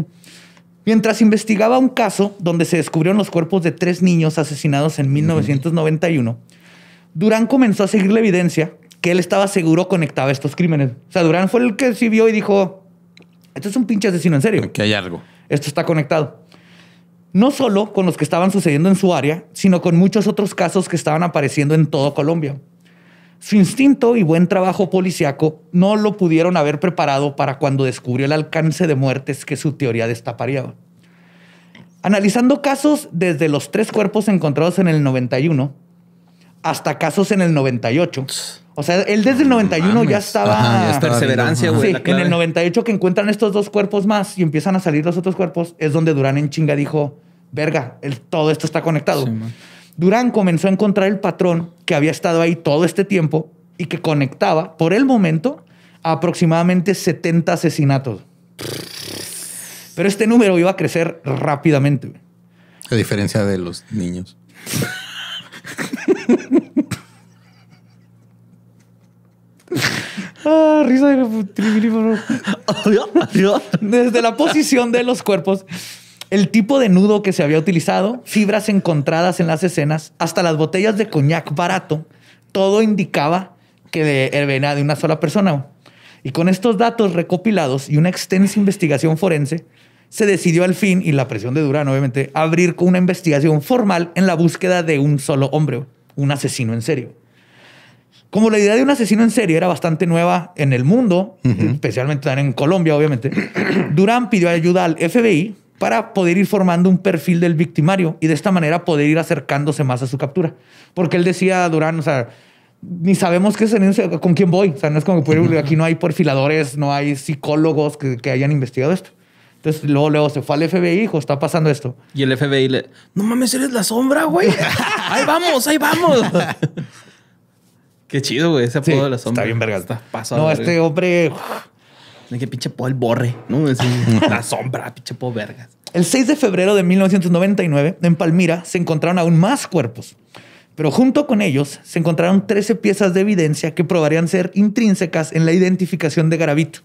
Mientras investigaba un caso donde se descubrieron los cuerpos de tres niños asesinados en 1991, Durán comenzó a seguir la evidencia que él estaba seguro conectaba estos crímenes. O sea, Durán fue el que sí vio y dijo, esto es un pinche asesino en serio. Que hay algo. Esto está conectado no solo con los que estaban sucediendo en su área, sino con muchos otros casos que estaban apareciendo en todo Colombia. Su instinto y buen trabajo policiaco no lo pudieron haber preparado para cuando descubrió el alcance de muertes que su teoría destaparía. Analizando casos desde los tres cuerpos encontrados en el 91 hasta casos en el 98, o sea, él desde el 91 ya estaba. perseverancia, güey. Sí, en el 98 que encuentran estos dos cuerpos más y empiezan a salir los otros cuerpos, es donde Durán en chinga dijo: Verga, el, todo esto está conectado. Durán comenzó a encontrar el patrón que había estado ahí todo este tiempo y que conectaba, por el momento, aproximadamente 70 asesinatos. Pero este número iba a crecer rápidamente. A diferencia de los niños. [laughs] [laughs] Ah, risa de Desde la posición de los cuerpos, el tipo de nudo que se había utilizado, fibras encontradas en las escenas, hasta las botellas de coñac barato, todo indicaba que venía de una sola persona. Y con estos datos recopilados y una extensa investigación forense, se decidió al fin, y la presión de Durán obviamente, abrir una investigación formal en la búsqueda de un solo hombre, un asesino en serio. Como la idea de un asesino en serie era bastante nueva en el mundo, especialmente en Colombia, obviamente, [clears throat] Durán pidió ayuda al FBI para poder ir formando un perfil del victimario y de esta manera poder ir acercándose más a su captura. Porque él decía, Durán, o sea, ni sabemos qué es, con quién voy. O sea, no es como que aquí no hay perfiladores, no hay psicólogos que, hayan investigado esto. Entonces, luego, luego se fue al FBI, hijo, está pasando esto. Y el FBI le, no mames, eres la sombra, güey. [laughs] ahí vamos, ahí vamos. [laughs] Qué chido, güey, ese apodo de la sombra. Está bien este verga. Está No, este hombre. Es que pinche po el borre, ¿no? Es [laughs] la sombra, pinche po vergas. El 6 de febrero de 1999, en Palmira, se encontraron aún más cuerpos. Pero junto con ellos se encontraron 13 piezas de evidencia que probarían ser intrínsecas en la identificación de Garavito.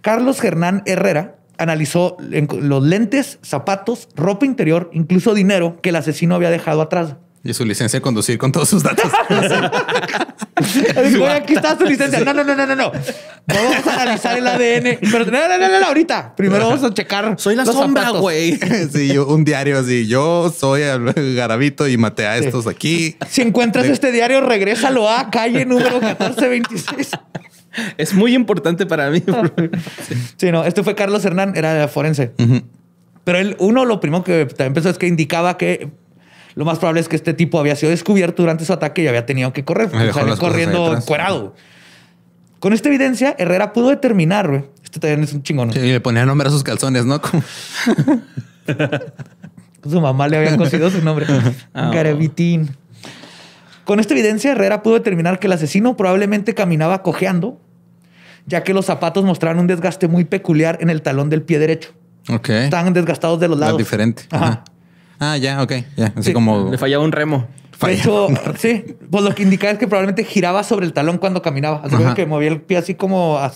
Carlos Hernán Herrera analizó los lentes, zapatos, ropa interior, incluso dinero que el asesino había dejado atrás. Y su licencia de conducir con todos sus datos. [laughs] aquí está su licencia. No, no, no, no, no. Vamos a analizar el ADN. Pero no, no, no, no, ahorita. Primero vamos a checar. Soy la sombra, güey. [laughs] Sí, un diario así. Yo soy Garabito y maté a estos aquí. Si encuentras este diario, regrésalo a calle número 1426. Es muy importante para mí. sí, no. Este fue Carlos Hernán, era forense. Pero él, uno, lo primero que también pensó es que indicaba que lo más probable es que este tipo había sido descubierto durante su ataque y había tenido que correr. corriendo cuerado. Con esta evidencia, Herrera pudo determinar, güey. Este también es un chingón. Sí, le ponía nombre a sus calzones, ¿no? Como... [laughs] su mamá le había conseguido su nombre. oh. Con esta evidencia, Herrera pudo determinar que el asesino probablemente caminaba cojeando, ya que los zapatos mostraban un desgaste muy peculiar en el talón del pie derecho. Ok. Estaban desgastados de los lados. Era diferente. Ajá. Ah, ya, ok. Así como. Le fallaba un remo. De hecho, [laughs] sí, pues lo que indicaba es que probablemente giraba sobre el talón cuando caminaba. Así que movía el pie así como. ah,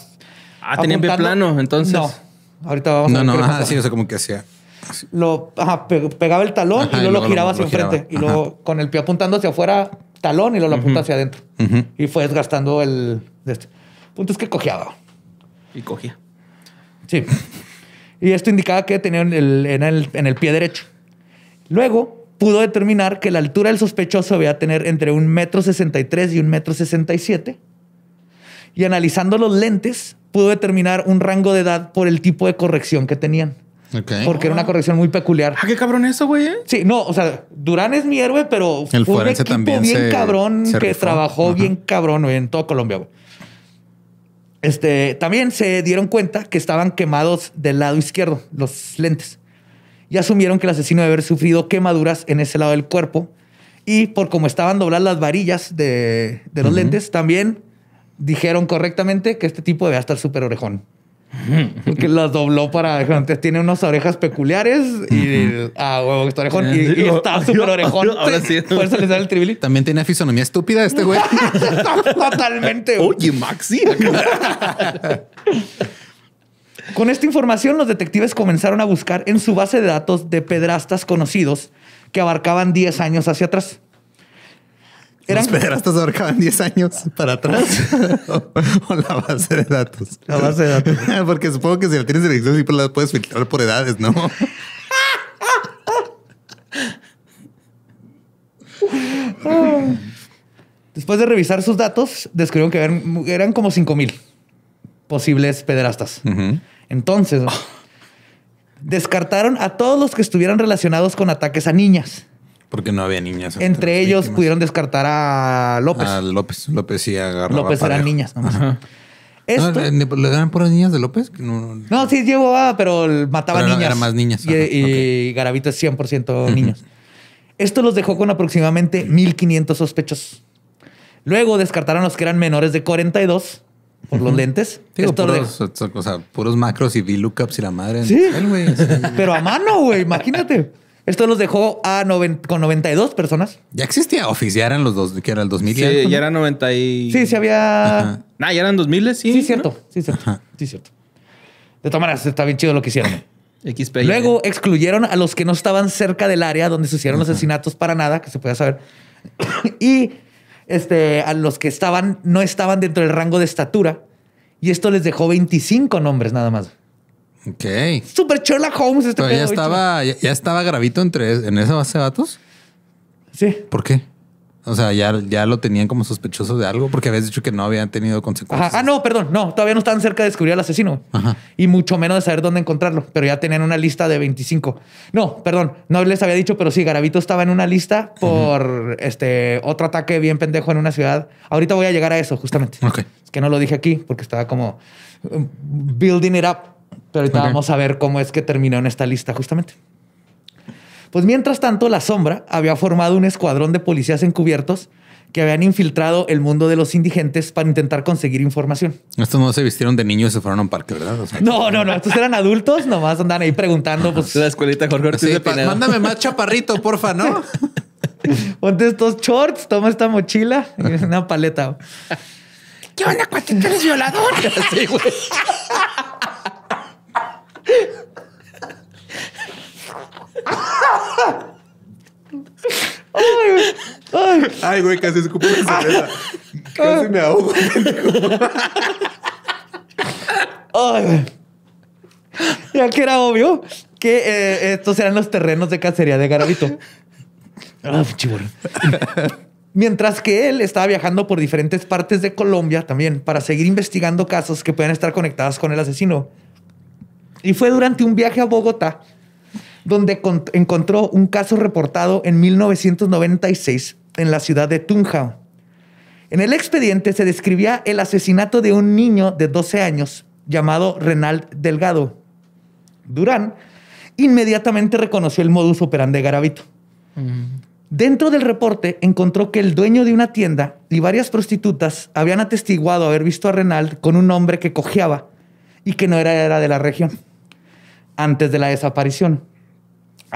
tenía pie plano, entonces. No. Ahorita vamos a ver. No, no, así, sí, o sea, como que hacía. Lo pegaba el talón y, luego lo giraba hacia enfrente. Y luego con el pie apuntando hacia afuera, talón y luego lo apunta hacia adentro. Y fue desgastando el. Este. Punto es que cojeaba. Y cogía. Sí. y esto indicaba que tenía en el pie derecho. Luego pudo determinar que la altura del sospechoso debía tener entre un metro sesenta y tres y un metro sesenta y siete. Y analizando los lentes, pudo determinar un rango de edad por el tipo de corrección que tenían. Porque era una ah. corrección muy peculiar. Ah, qué cabrón eso, güey. ¿eh? Sí, no, o sea, Durán es mi héroe, pero fue un equipo bien cabrón que trabajó bien cabrón en toda Colombia, Este, también se dieron cuenta que estaban quemados del lado izquierdo los lentes y asumieron que el asesino debe haber sufrido quemaduras en ese lado del cuerpo. Y por cómo estaban dobladas las varillas de, los lentes, también dijeron correctamente que este tipo debe estar súper orejón. [laughs] que las dobló para. Antes tiene unas orejas peculiares y. Ah, huevo, está orejón. Y, eh, está súper orejón. Por eso el También tiene fisonomía estúpida este güey. [laughs] Totalmente. Oye, Maxi. [laughs] Con esta información, los detectives comenzaron a buscar en su base de datos de pedrastas conocidos que abarcaban 10 años hacia atrás. Eran... Los pedrastas abarcaban 10 años para atrás [laughs] o, la base de datos. La base de datos. [laughs] Porque supongo que si la tienes elección, siempre pues la puedes filtrar por edades, ¿no? [laughs] Después de revisar sus datos, descubrieron que eran, como 5 mil posibles pedrastas. Entonces, descartaron a todos los que estuvieran relacionados con ataques a niñas. Porque no había niñas. Entre, ellos pudieron descartar a López. A López. López sí agarraba. López eran niñas. Nomás. ¿Le, por niñas de López? No, sí llevaba, pero mataba niñas. más niñas. Y, y Garavito es 100% niños. Esto los dejó con aproximadamente 1.500 sospechosos. Luego descartaron los que eran menores de 42 por los lentes. puros, o sea, puros macros y V-lookups y la madre. Sí, [laughs] pero a mano, güey, imagínate. Esto los dejó a con 92 personas. Ya existía Office, los dos, que era el 2000. Sí, ya, era 90 y... Sí, sí había... Nah, ya eran 2000, sí. Sí, cierto, sí, cierto, sí, cierto. De todas maneras, está bien chido lo que hicieron. [laughs] XP, Luego excluyeron a los que no estaban cerca del área donde se hicieron los asesinatos para nada, que se podía saber. [coughs] y este, a los que estaban, no estaban dentro del rango de estatura. Y esto les dejó 25 nombres nada más. Ok. Super Chola Holmes. Este Pero ya, estaba, ya, estaba gravito entre, en esa base de datos Sí. ¿Por qué? O sea, ya, ya lo tenían como sospechoso de algo porque habías dicho que no habían tenido consecuencias. Ah, no, perdón, no, todavía no están cerca de descubrir al asesino y mucho menos de saber dónde encontrarlo, pero ya tenían una lista de 25. No, perdón, no les había dicho, pero sí, Garavito estaba en una lista por este otro ataque bien pendejo en una ciudad. Ahorita voy a llegar a eso, justamente. Es que no lo dije aquí porque estaba como um, building it up, pero ahorita vamos a ver cómo es que terminó en esta lista, justamente. Pues mientras tanto, la sombra había formado un escuadrón de policías encubiertos que habían infiltrado el mundo de los indigentes para intentar conseguir información. Estos no se vistieron de niños y se fueron a un parque, ¿verdad? no, no, no. Estos eran adultos, nomás andan ahí preguntando. Pues, la escuelita Jorge Ortiz sí, Mándame más chaparrito, porfa, ¿no? [laughs] Ponte estos shorts, toma esta mochila y una paleta. ¿Qué onda, cuate? eres violador? [laughs] Sí, güey. [laughs] Ay, güey. casi escupo la cerveza. Casi me ahogo. Ay, Ya que era obvio que eh, estos eran los terrenos de cacería de garabito. Ah, Mientras que él estaba viajando por diferentes partes de Colombia también para seguir investigando casos que puedan estar conectados con el asesino. Y fue durante un viaje a Bogotá donde encontró un caso reportado en 1996 en la ciudad de Tunja. En el expediente se describía el asesinato de un niño de 12 años llamado Renald Delgado. Durán inmediatamente reconoció el modus operandi de Garavito. Dentro del reporte encontró que el dueño de una tienda y varias prostitutas habían atestiguado haber visto a Renald con un hombre que cojeaba y que no era de la región antes de la desaparición.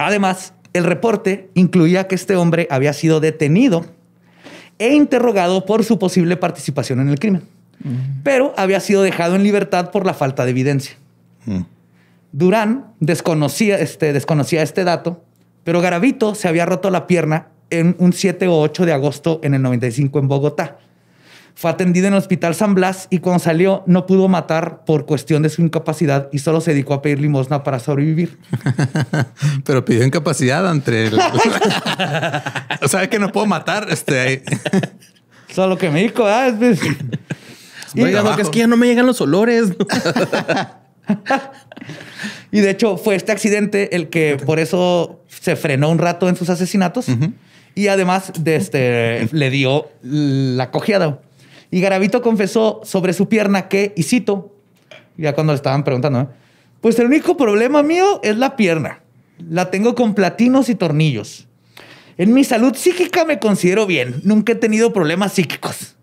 Además, el reporte incluía que este hombre había sido detenido e interrogado por su posible participación en el crimen, pero había sido dejado en libertad por la falta de evidencia. Mm. Durán desconocía este, desconocía este dato, pero Garavito se había roto la pierna en un 7 o 8 de agosto en el 95 en Bogotá. Fue atendido en el Hospital San Blas y cuando salió no pudo matar por cuestión de su incapacidad y solo se dedicó a pedir limosna para sobrevivir. [laughs] Pero pidió incapacidad entre... [laughs] o sea, es que no puedo matar. Este... [laughs] solo que me dijo, ah, es... Pues". que es que ya no me llegan los olores. y de hecho fue este accidente el que por eso se frenó un rato en sus asesinatos y además este, le dio la cojeada. Y Garavito confesó sobre su pierna que, y cito, ya cuando le estaban preguntando, ¿eh? pues el único problema mío es la pierna. La tengo con platinos y tornillos. En mi salud psíquica me considero bien. Nunca he tenido problemas psíquicos.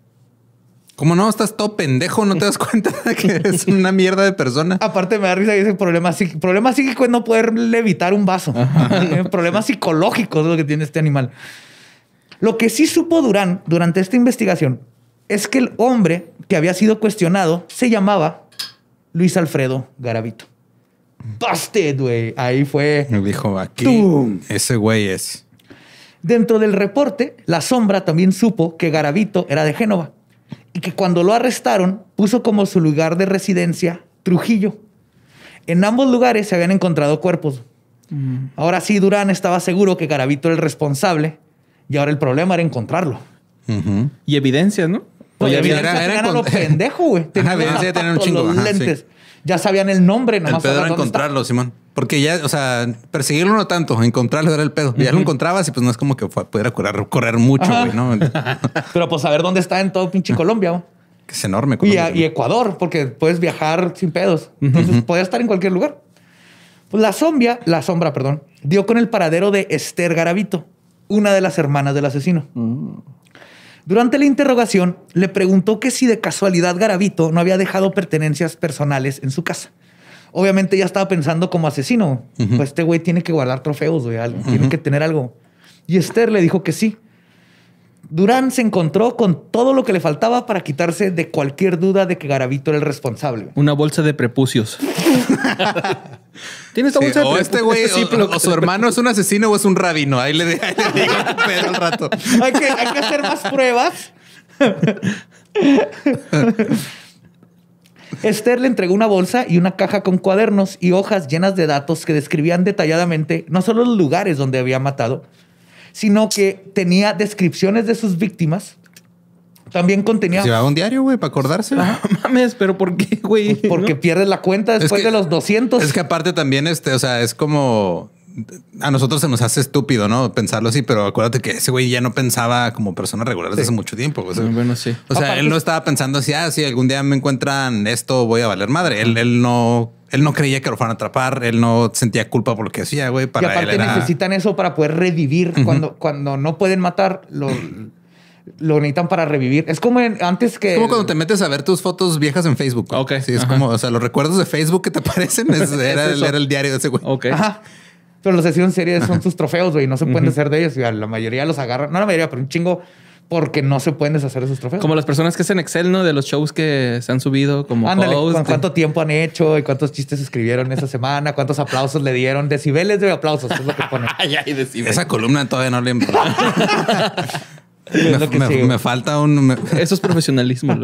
como no? Estás todo pendejo, no te das cuenta de que eres una mierda de persona. [laughs] Aparte me da risa que dice problema psíquico. Problema psíquico es no poder levitar un vaso. [laughs] Eh, problemas psicológicos es lo que tiene este animal. Lo que sí supo Durán durante esta investigación es que el hombre que había sido cuestionado se llamaba Luis Alfredo Garavito. ¡Baste, güey. Ahí fue. Me dijo, aquí. Ese güey es. Dentro del reporte, la sombra también supo que Garavito era de Génova y que cuando lo arrestaron puso como su lugar de residencia Trujillo. En ambos lugares se habían encontrado cuerpos. Mm. Ahora sí, Durán estaba seguro que Garavito era el responsable y ahora el problema era encontrarlo. Y evidencias, ¿no? Oye, ya güey. [laughs] tener un chingo. Ya sabían el nombre, nomás. El encontrarlo, Simón. Porque ya, o sea, perseguirlo no tanto, encontrarlo era el pedo. Ya lo encontrabas y pues no es como que pudiera correr, mucho, güey, ¿no? [laughs] Pero pues saber dónde está en todo pinche Colombia, güey. Que es enorme. y, Ecuador, porque puedes viajar sin pedos. Entonces, uh estar en cualquier lugar. Pues la sombra, la sombra, perdón, dio con el paradero de Esther Garavito, una de las hermanas del asesino. Mm. Durante la interrogación, le preguntó que si de casualidad Garavito no había dejado pertenencias personales en su casa. Obviamente ya estaba pensando como asesino. Pues este güey tiene que guardar trofeos, güey, Tiene que tener algo. Y Esther le dijo que sí, Durán se encontró con todo lo que le faltaba para quitarse de cualquier duda de que Garavito era el responsable. Una bolsa de prepucios. [laughs] Tiene esta bolsa de o este güey, o, su hermano es un asesino o es un rabino. Ahí le, al rato. hay que hacer más pruebas. [laughs] Esther le entregó una bolsa y una caja con cuadernos y hojas llenas de datos que describían detalladamente no solo los lugares donde había matado, sino que tenía descripciones de sus víctimas. También contenía. Llevaba un diario, güey, para acordarse. Ah, [laughs] mames, pero ¿por qué, güey? Pues porque pierde pierdes la cuenta después de los 200. Es que aparte también, este, o sea, es como a nosotros se nos hace estúpido, ¿no? Pensarlo así, pero acuérdate que ese güey ya no pensaba como persona regular desde hace mucho tiempo. O sea, ah, bueno, sí. O sea, él no estaba pensando así, ah, si algún día me encuentran esto, voy a valer madre. Él, él no él no creía que lo fueran a atrapar, él no sentía culpa por lo que hacía, güey. y aparte necesitan eso para poder revivir. cuando, cuando no pueden matar, lo, lo necesitan para revivir. Es como antes que. Es como cuando te metes a ver tus fotos viejas en Facebook. Sí, es como, o sea, los recuerdos de Facebook que te [laughs] aparecen era, el, diario de ese güey. Ok. Pero los asesinos en son sus trofeos, güey. No se pueden hacer de ellos. La mayoría los agarran. No la mayoría, pero un chingo porque no se pueden deshacer de sus trofeos. Como las personas que hacen Excel, ¿no? De los shows que se han subido, como Ándale, cuánto tiempo han hecho y cuántos chistes escribieron esa [laughs] semana, cuántos aplausos le dieron, decibeles de aplausos, es lo que pone. [laughs] ay, ay, decibeles. Esa columna todavía no le [laughs] me, me, falta un... Eso es profesionalismo.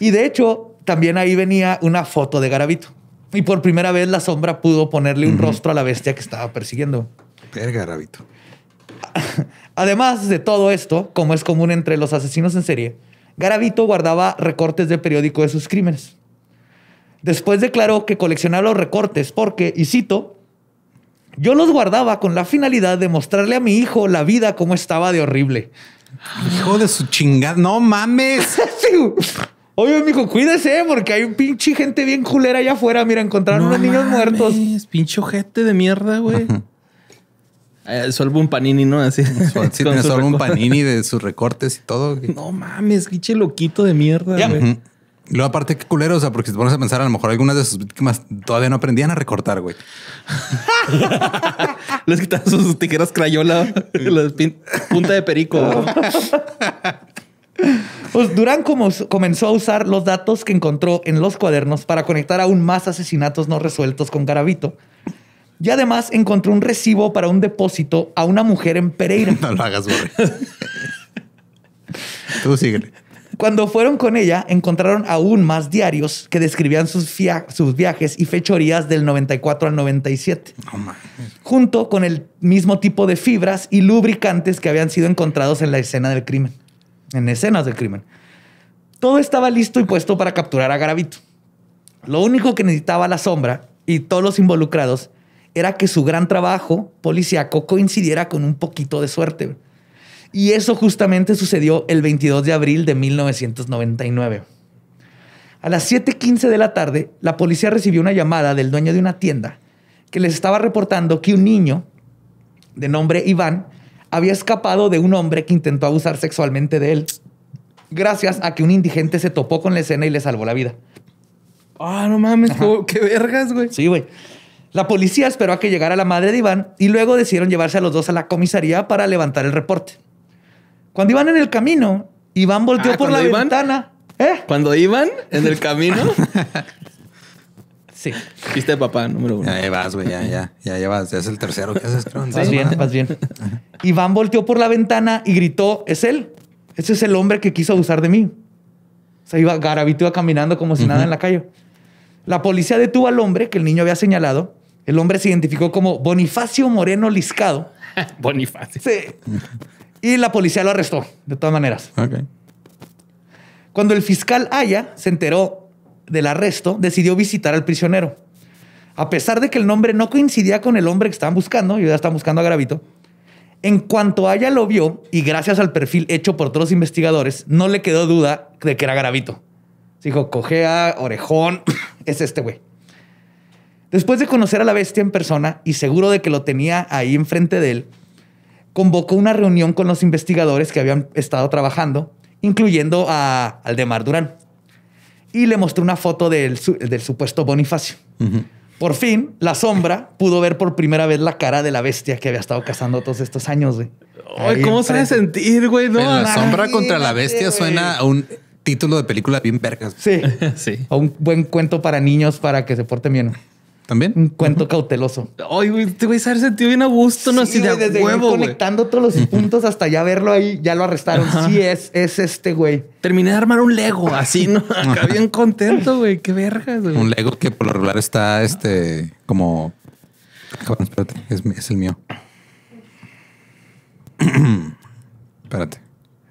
y de hecho, también ahí venía una foto de Garabito. Y por primera vez la sombra pudo ponerle un rostro a la bestia que estaba persiguiendo. Verga, Garabito. [laughs] Además de todo esto, como es común entre los asesinos en serie, Garavito guardaba recortes de periódico de sus crímenes. Después declaró que coleccionaba los recortes porque, y cito, yo los guardaba con la finalidad de mostrarle a mi hijo la vida como estaba de horrible. [gasps] Hijo de su chingada, no mames. [laughs] Oye, mijo, cuídese, porque hay un pinche gente bien culera allá afuera. Mira, encontraron unos niños muertos. Pinche ojete de mierda, güey. [laughs] Eh, un Panini, ¿no? Así. sí, [laughs] Panini de sus recortes y todo. No mames, guiche loquito de mierda. güey. luego, aparte, qué culero, o sea, porque si te pones a pensar, a lo mejor algunas de sus víctimas todavía no aprendían a recortar, güey. [laughs] Les quitaron sus tijeras crayola, [laughs] punta de perico. Pues Durán comenzó a usar los datos que encontró en los cuadernos para conectar aún más asesinatos no resueltos con Garavito y además encontró un recibo para un depósito a una mujer en Pereira. [laughs] No lo hagas, güey. Tú síguele. Cuando fueron con ella, encontraron aún más diarios que describían sus, viajes y fechorías del 94 al 97. junto con el mismo tipo de fibras y lubricantes que habían sido encontrados en la escena del crimen. En escenas del crimen. Todo estaba listo y puesto para capturar a Garavito. Lo único que necesitaba la sombra y todos los involucrados era que su gran trabajo policíaco coincidiera con un poquito de suerte. Y eso justamente sucedió el 22 de abril de 1999. A las 7:15 de la tarde, la policía recibió una llamada del dueño de una tienda que les estaba reportando que un niño de nombre Iván había escapado de un hombre que intentó abusar sexualmente de él, gracias a que un indigente se topó con la escena y le salvó la vida. Ah, no mames, qué vergas, güey. Sí, güey. La policía esperó a que llegara la madre de Iván y luego decidieron llevarse a los dos a la comisaría para levantar el reporte. Cuando iban en el camino, Iván volteó ah, por la ventana. ¿Eh? Cuando iban en el camino. [laughs] sí. Viste papá, número uno. Ya, vas, güey, ya, ya, ya, ya vas. Ya es el tercero que haces, Vas bien, vas bien. Iván volteó por la ventana y gritó: Es él. Ese es el hombre que quiso abusar de mí. Se iba garabito, caminando como si nada en la calle. La policía detuvo al hombre que el niño había señalado el hombre se identificó como Bonifacio Moreno Liscado. [laughs] Bonifacio. Sí. Y la policía lo arrestó, de todas maneras. Okay. Cuando el fiscal Aya se enteró del arresto, decidió visitar al prisionero. A pesar de que el nombre no coincidía con el hombre que estaban buscando, y ya estaban buscando a Gravito, en cuanto Aya lo vio, y gracias al perfil hecho por todos los investigadores, no le quedó duda de que era Gravito. Se dijo, cojea, orejón, [coughs] es este güey. Después de conocer a la bestia en persona y seguro de que lo tenía ahí enfrente de él, convocó una reunión con los investigadores que habían estado trabajando, incluyendo a Aldemar Durán. Y le mostró una foto del, del supuesto Bonifacio. Por fin, la sombra pudo ver por primera vez la cara de la bestia que había estado cazando todos estos años, ¿cómo se hace sentir, güey? la sombra contra la bestia suena a un título de película bien vergas. Sí. [laughs] sí. O un buen cuento para niños para que se porten bien. [laughs] También. Un cuento cauteloso. Ay, güey, te voy a sentido bien a gusto, ¿no? Sí, Así de desde huevo, conectando todos los puntos hasta ya verlo ahí, ya lo arrestaron. Sí, es, es este güey. Terminé de armar un Lego así, ¿no? [laughs] Acá bien contento, güey. Qué vergas, güey. Un Lego que por lo regular está este como. Ah, espérate, es, el mío. [clears throat] espérate.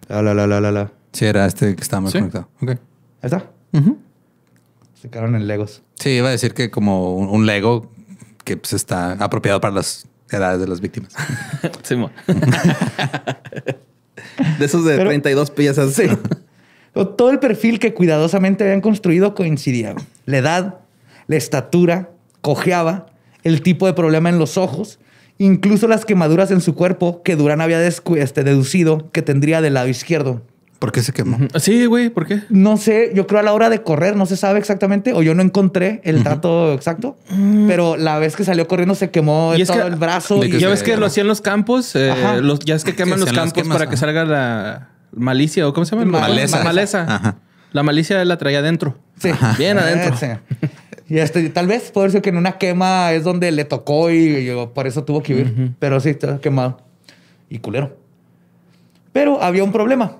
La, la, la, la, la, Sí, era este que estaba más conectado. Ok. ¿Ahí está? Ajá. Se quedaron en Legos. Sí, iba a decir que como un, Lego que se pues, está apropiado para las edades de las víctimas. [laughs] de esos de 32 piezas. Sí. Todo el perfil que cuidadosamente habían construido coincidía. La edad, la estatura, cojeaba, el tipo de problema en los ojos, incluso las quemaduras en su cuerpo que Durán había este, deducido que tendría del lado izquierdo. ¿Por qué se quemó? Sí, güey, ¿por qué? No sé, yo creo a la hora de correr, no se sabe exactamente, o yo no encontré el dato exacto, mm. pero la vez que salió corriendo se quemó todo el brazo. Y ya ves que lo hacían los campos, eh, los, ya es que queman los campos para que salga la malicia, o ¿cómo se llama? Maleza. Maleza. La malicia la traía adentro. Sí. Bien adentro. Sí. Y este, tal vez puede ser que en una quema es donde le tocó y, por eso tuvo que huir. Pero sí, está quemado. Y culero. Pero había un problema.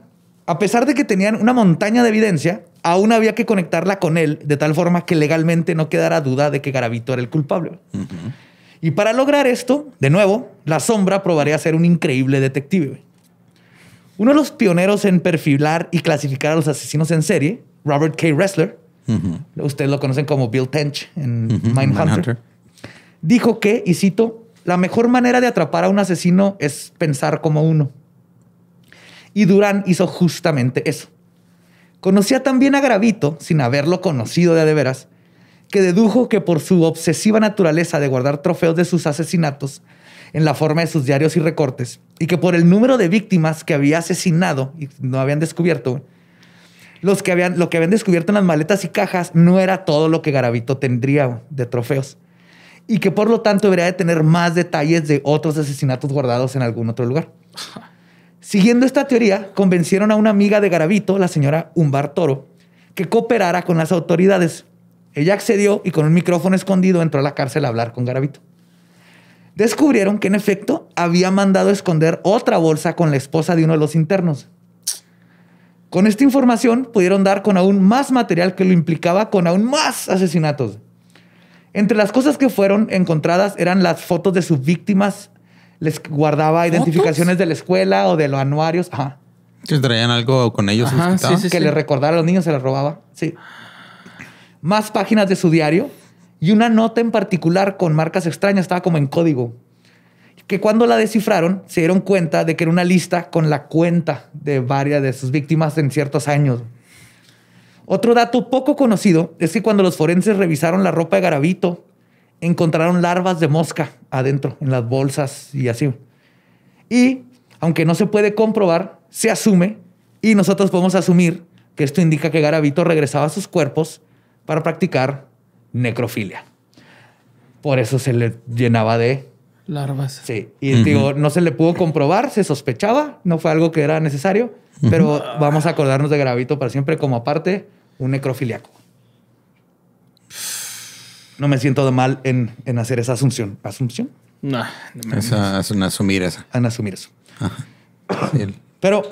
A pesar de que tenían una montaña de evidencia, aún había que conectarla con él de tal forma que legalmente no quedara duda de que Garavito era el culpable. Y para lograr esto, de nuevo, la sombra probaría ser un increíble detective. Uno de los pioneros en perfilar y clasificar a los asesinos en serie, Robert K. Ressler, ustedes lo conocen como Bill Tench en Mindhunter, dijo que, y cito, la mejor manera de atrapar a un asesino es pensar como uno. Y Durán hizo justamente eso. Conocía también a Garavito, sin haberlo conocido de, de veras, que dedujo que por su obsesiva naturaleza de guardar trofeos de sus asesinatos en la forma de sus diarios y recortes, y que por el número de víctimas que había asesinado y no habían descubierto, los que habían, lo que habían descubierto en las maletas y cajas no era todo lo que Garavito tendría de trofeos, y que por lo tanto debería de tener más detalles de otros asesinatos guardados en algún otro lugar. Siguiendo esta teoría, convencieron a una amiga de Garavito, la señora Umbar Toro, que cooperara con las autoridades. Ella accedió y con un micrófono escondido entró a la cárcel a hablar con Garavito. Descubrieron que en efecto había mandado esconder otra bolsa con la esposa de uno de los internos. Con esta información pudieron dar con aún más material que lo implicaba con aún más asesinatos. Entre las cosas que fueron encontradas eran las fotos de sus víctimas les guardaba identificaciones de la escuela o de los anuarios. Ajá. Que traían algo con ellos. que les recordara a los niños, se las robaba. Sí. Más páginas de su diario y una nota en particular con marcas extrañas estaba como en código. Que cuando la descifraron, se dieron cuenta de que era una lista con la cuenta de varias de sus víctimas en ciertos años. Otro dato poco conocido es que cuando los forenses revisaron la ropa de Garavito, encontraron larvas de mosca adentro, en las bolsas y así. Y aunque no se puede comprobar, se asume y nosotros podemos asumir que esto indica que Garavito regresaba a sus cuerpos para practicar necrofilia. Por eso se le llenaba de larvas. Sí, y digo, no se le pudo comprobar, se sospechaba, no fue algo que era necesario, pero vamos a acordarnos de Garavito para siempre como aparte un necrofiliaco no me siento mal en, hacer esa asunción. ¿Asunción? No, no esa, asumir En asumir eso. Pero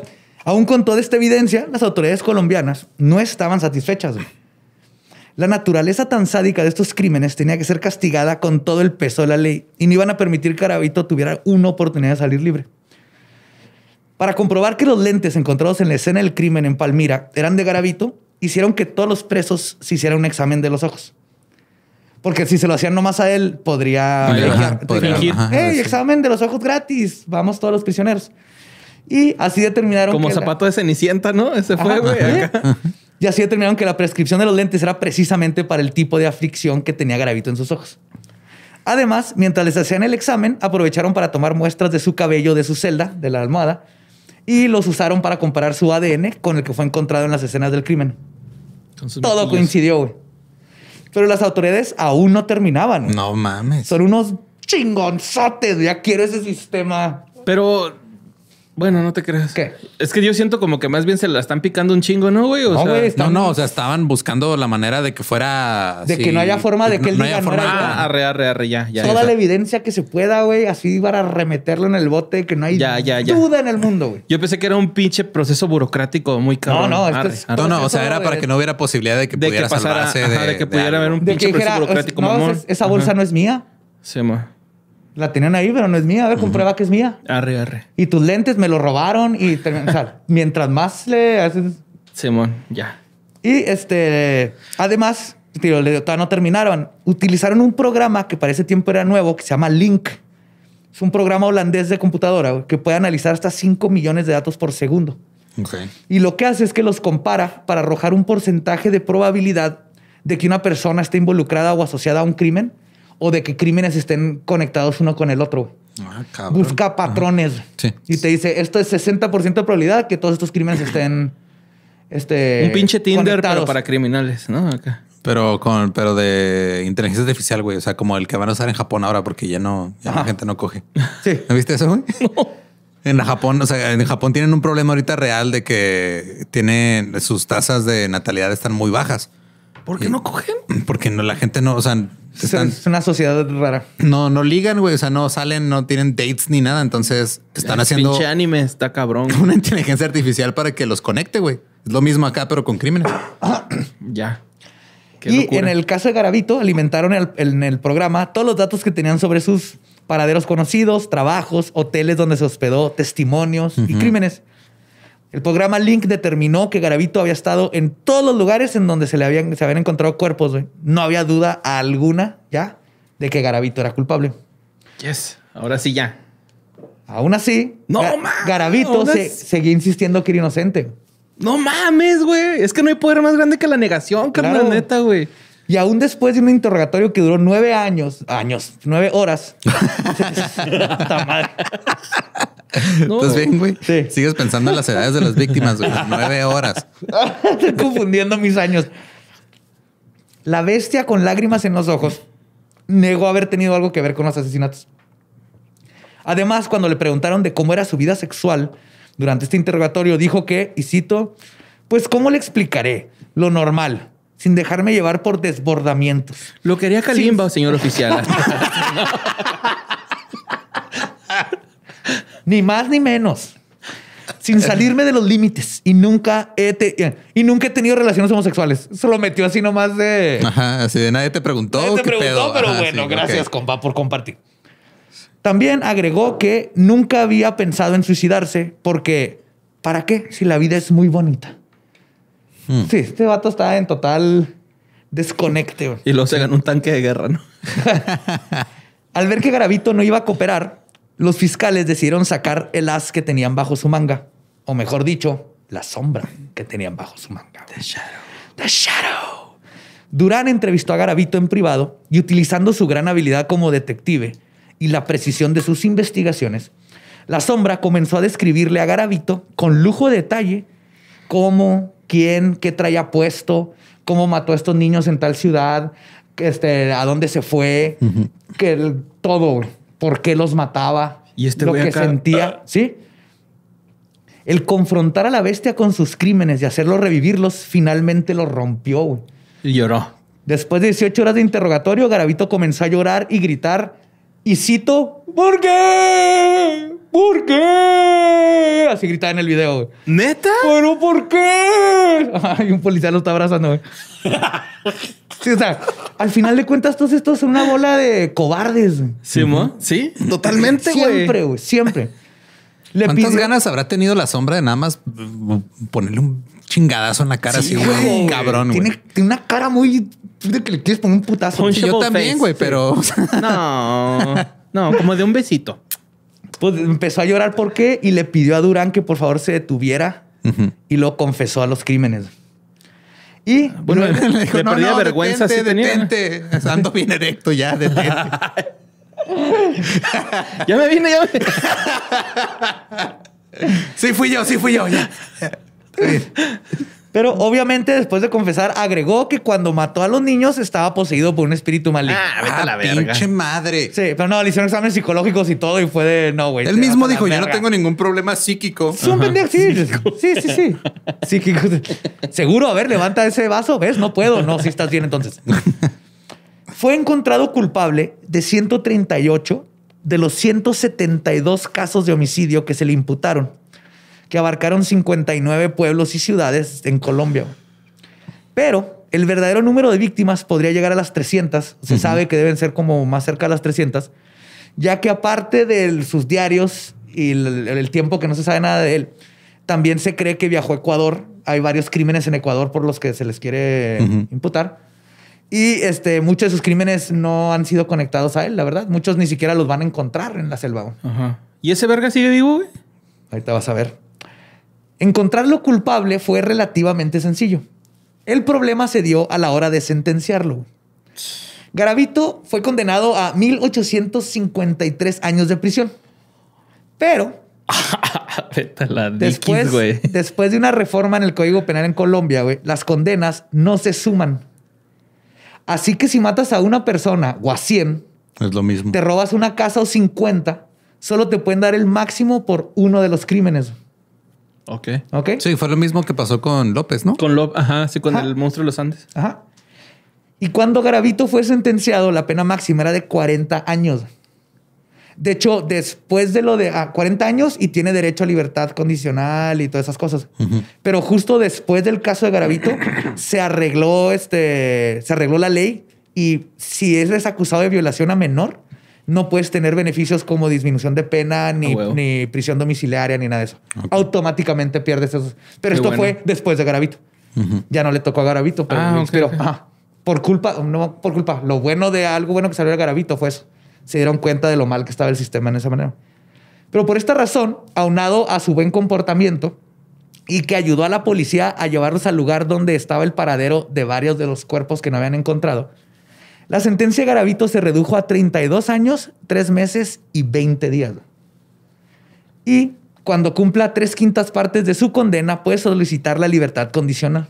aún con toda esta evidencia, las autoridades colombianas no estaban satisfechas. La naturaleza tan sádica de estos crímenes tenía que ser castigada con todo el peso de la ley y no iban a permitir que Garavito tuviera una oportunidad de salir libre. Para comprobar que los lentes encontrados en la escena del crimen en Palmira eran de Garavito, hicieron que todos los presos se hicieran un examen de los ojos. Porque si se lo hacían nomás a él, podría fingir, examen de los ojos gratis, vamos todos los prisioneros. Y así determinaron... Como zapato de Cenicienta, ¿no? Ese fue, güey. Y así determinaron que la prescripción de los lentes era precisamente para el tipo de aflicción que tenía Gravito en sus ojos. Además, mientras les hacían el examen, aprovecharon para tomar muestras de su cabello de su celda, de la almohada, y los usaron para comparar su ADN con el que fue encontrado en las escenas del crimen. Todo coincidió, güey. Pero las autoridades aún no terminaban. No mames. Son unos chingonzotes. Ya quiero ese sistema. Pero bueno, no te creas. ¿Qué? Es que yo siento como que más bien se la están picando un chingo, ¿no, güey? O no, sea, güey, no, no, o sea, estaban buscando la manera de que fuera. De que no haya forma de que él no, diga no haya forma. Ah, arre, arre, arre, ya, Toda la evidencia que se pueda, güey, así para remeterlo en el bote, que no hay duda en el mundo, güey. Yo pensé que era un pinche proceso burocrático muy caro. No, no, no, no, o sea, era para que no hubiera posibilidad de que pudiera que salvarse de, de, que pudiera haber un pinche proceso burocrático. No, esa bolsa no es mía. Sí, la tenían ahí, pero no es mía. A ver, comprueba que es mía. Arre, arre. Y tus lentes me lo robaron y o sea, [laughs] mientras más le haces. Simón, ya. Y este, además, tío, todavía no terminaron. Utilizaron un programa que para ese tiempo era nuevo que se llama Link. Es un programa holandés de computadora que puede analizar hasta 5 millones de datos por segundo. Okay. Y lo que hace es que los compara para arrojar un porcentaje de probabilidad de que una persona esté involucrada o asociada a un crimen o de que crímenes estén conectados uno con el otro. Ah, Busca patrones. Y te dice, esto es 60% de probabilidad que todos estos crímenes estén... Este, Un pinche Tinder, pero para criminales, ¿no? Acá. Pero con, pero de inteligencia artificial, güey. O sea, como el que van a usar en Japón ahora, porque ya no, ya la gente no coge. Sí. [laughs] viste eso, güey? En Japón, o sea, en Japón tienen un problema ahorita real de que tienen sus tasas de natalidad están muy bajas. ¿Por qué no cogen? [clears throat] Porque no, la gente no, o sea, es una sociedad rara. No, no ligan, güey. O sea, no salen, no tienen dates ni nada. Entonces están haciendo. Pinche anime está cabrón. [laughs] Una inteligencia artificial para que los conecte, güey. Es lo mismo acá, pero con crímenes. [coughs] ya. y en el caso de Garavito, alimentaron el, en el programa todos los datos que tenían sobre sus paraderos conocidos, trabajos, hoteles donde se hospedó, testimonios y crímenes. El programa Link determinó que Garavito había estado en todos los lugares en donde se le habían, se habían encontrado cuerpos, güey. No había duda alguna ya de que Garavito era culpable. Yes, ahora sí ya. Aún así, no, Garavito seguía insistiendo que era inocente. No mames, güey. Es que no hay poder más grande que la negación, carnal, neta, güey. Y aún después de un interrogatorio que duró nueve años, años, nueve horas. [laughs] [laughs] madre. [laughs] ¿Estás bien, güey? Sigues pensando en las edades de las víctimas, güey. Nueve horas. [laughs] Estoy confundiendo mis años. La bestia con lágrimas en los ojos negó haber tenido algo que ver con los asesinatos. Además, cuando le preguntaron de cómo era su vida sexual durante este interrogatorio, dijo que, y cito, pues cómo le explicaré lo normal, sin dejarme llevar por desbordamientos. Lo quería calimba señor oficial. [laughs] ni más ni menos. Sin salirme de los límites. Y nunca he, y nunca he tenido relaciones homosexuales. Se lo metió así nomás de... Ajá, así de nadie te preguntó. te preguntó, pero bueno, gracias, compa, por compartir. También agregó que nunca había pensado en suicidarse porque, ¿para qué? Si la vida es muy bonita. Hmm. Sí, este vato está en total desconecte. Y lo se ganó un tanque de guerra, ¿no? [laughs] Al ver que Gravito no iba a cooperar, los fiscales decidieron sacar el as que tenían bajo su manga, o mejor dicho, la sombra que tenían bajo su manga. The Shadow. The Shadow. Durán entrevistó a Garavito en privado y utilizando su gran habilidad como detective y la precisión de sus investigaciones, la sombra comenzó a describirle a Garavito con lujo de detalle cómo, quién, qué traía puesto, cómo mató a estos niños en tal ciudad, este, a dónde se fue, que todo por qué los mataba, ¿Y este lo que sentía, ah. ¿sí? El confrontar a la bestia con sus crímenes y hacerlo revivirlos finalmente lo rompió, güey. Y lloró. Después de 18 horas de interrogatorio, Garavito comenzó a llorar y gritar, y cito, ¿por qué? ¿Por qué? Así gritaba en el video. Güey. ¿Neta? ¿Pero por qué? [laughs] Ay, un policía lo está abrazando, güey. [laughs] al final de cuentas, todos estos son una bola de cobardes. Sí, sí, totalmente. Siempre, güey, siempre. Le ¿Cuántas ganas habrá tenido la sombra de nada más ponerle un chingadazo en la cara sí, así, güey? Cabrón, güey. Tiene una cara muy de que le quieres poner un putazo. Yo también, güey, pero. No, no, como de un besito. Pues empezó a llorar porque y le pidió a Durán que por favor se detuviera y lo confesó a los crímenes. Y ah, bueno, [laughs] le, le, dijo, no, perdía vergüenza. Detente, sí detente. Tenía. Ando bien erecto ya, detente. [laughs] ya me vine, ya me. sí, fui yo, sí fui yo, ya. [laughs] Pero obviamente después de confesar agregó que cuando mató a los niños estaba poseído por un espíritu maligno. Ah, vete a ah, la verga. pinche madre. Sí, pero no, le hicieron exámenes psicológicos y todo y fue de no, güey. Él mismo dijo, yo no tengo ningún problema psíquico. Es un pendejo, sí, sí, sí, sí. Psíquico. Seguro, a ver, levanta ese vaso, ¿ves? No puedo. No, si estás bien entonces. Fue encontrado culpable de 138 de los 172 casos de homicidio que se le imputaron que abarcaron 59 pueblos y ciudades en Colombia. Pero el verdadero número de víctimas podría llegar a las 300. Se sabe que deben ser como más cerca de las 300, ya que aparte de sus diarios y el, tiempo que no se sabe nada de él, también se cree que viajó a Ecuador. Hay varios crímenes en Ecuador por los que se les quiere imputar. Y este, muchos de sus crímenes no han sido conectados a él, la verdad. Muchos ni siquiera los van a encontrar en la selva. ¿Y ese verga sigue vivo, güey? Ahorita vas a ver. Encontrarlo culpable fue relativamente sencillo. El problema se dio a la hora de sentenciarlo. Garavito fue condenado a 1853 años de prisión. Pero [laughs] después, después de una reforma en el Código Penal en Colombia, güey, las condenas no se suman. Así que si matas a una persona o a 100, es lo mismo. Te robas una casa o 50, solo te pueden dar el máximo por uno de los crímenes. Ok. Sí, fue lo mismo que pasó con López, ¿no? Con López, ajá, sí, con el monstruo de los Andes. Ajá. Y cuando Garavito fue sentenciado, la pena máxima era de 40 años. De hecho, después de lo de 40 ah, años y tiene derecho a libertad condicional y todas esas cosas. Pero justo después del caso de Garavito, se arregló este, se arregló la ley y si es acusado de violación a menor, no puedes tener beneficios como disminución de pena, ni, ah, ni prisión domiciliaria, ni nada de eso. Automáticamente pierdes esos. Pero esto fue después de Garavito. Ya no le tocó a Garavito, pero, ah, ah, por culpa, no por culpa. Lo bueno de algo bueno que salió de Garavito fue eso. Se dieron cuenta de lo mal que estaba el sistema en esa manera. Pero por esta razón, aunado a su buen comportamiento y que ayudó a la policía a llevarlos al lugar donde estaba el paradero de varios de los cuerpos que no habían encontrado, la sentencia de Garavito se redujo a 32 años, 3 meses y 20 días. Y cuando cumpla tres quintas partes de su condena, puede solicitar la libertad condicional.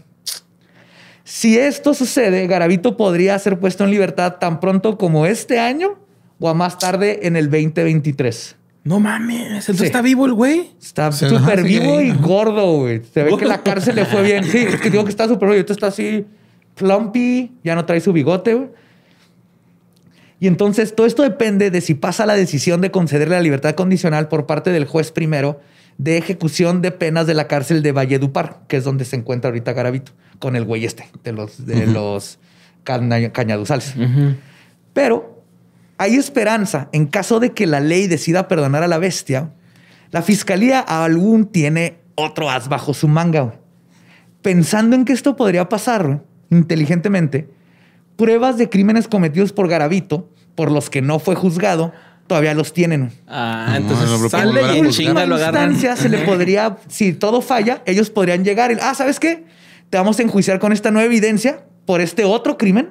Si esto sucede, Garavito podría ser puesto en libertad tan pronto como este año o a más tarde en el 2023. No mames, entonces está vivo el güey. Está súper vivo y gordo, güey. Se ve que la cárcel le fue bien. Sí, es que digo que está súper vivo. tú está así, plumpy, ya no trae su bigote, güey. Y entonces todo esto depende de si pasa la decisión de concederle la libertad condicional por parte del juez primero de ejecución de penas de la cárcel de Valledupar, que es donde se encuentra ahorita Garavito, con el güey este de los, de los cañaduzales. Pero hay esperanza en caso de que la ley decida perdonar a la bestia. La fiscalía algún tiene otro as bajo su manga. Pensando en que esto podría pasar inteligentemente, pruebas de crímenes cometidos por Garavito, por los que no fue juzgado, todavía los tienen. Ah, entonces sale y se le podría, si todo falla, ellos podrían llegar. Y, ah, ¿sabes qué? Te vamos a enjuiciar con esta nueva evidencia por este otro crimen.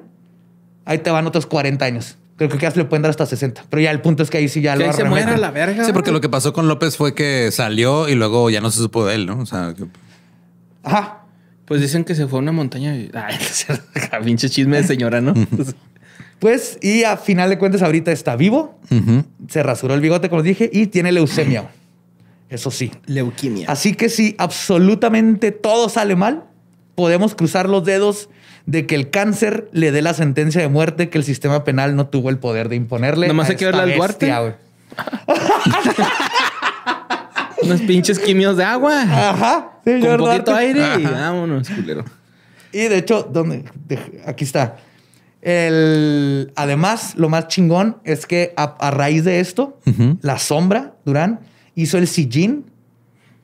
Ahí te van otros 40 años. Creo que casi le pueden dar hasta 60. Pero ya el punto es que ahí sí ya lo se muera la verga. Sí, porque lo que pasó con López fue que salió y luego ya no se supo de él, ¿no? O sea, Ajá. Pues dicen que se fue a una montaña. Y... [laughs] [laughs] pinche chisme de señora, ¿no? [laughs] pues, y a final de cuentas, ahorita está vivo. Se rasuró el bigote, como dije, y tiene leucemia. Eso sí. Leuquimia. Así que si absolutamente todo sale mal, podemos cruzar los dedos de que el cáncer le dé la sentencia de muerte que el sistema penal no tuvo el poder de imponerle. Nomás hay que verle al Duarte. Unos pinches quimios de agua. Ajá. Señor poquito aire y vámonos, culero. Y de hecho, ¿dónde? aquí está. además, lo más chingón es que a, raíz de esto, la sombra, Durán, hizo el sillín,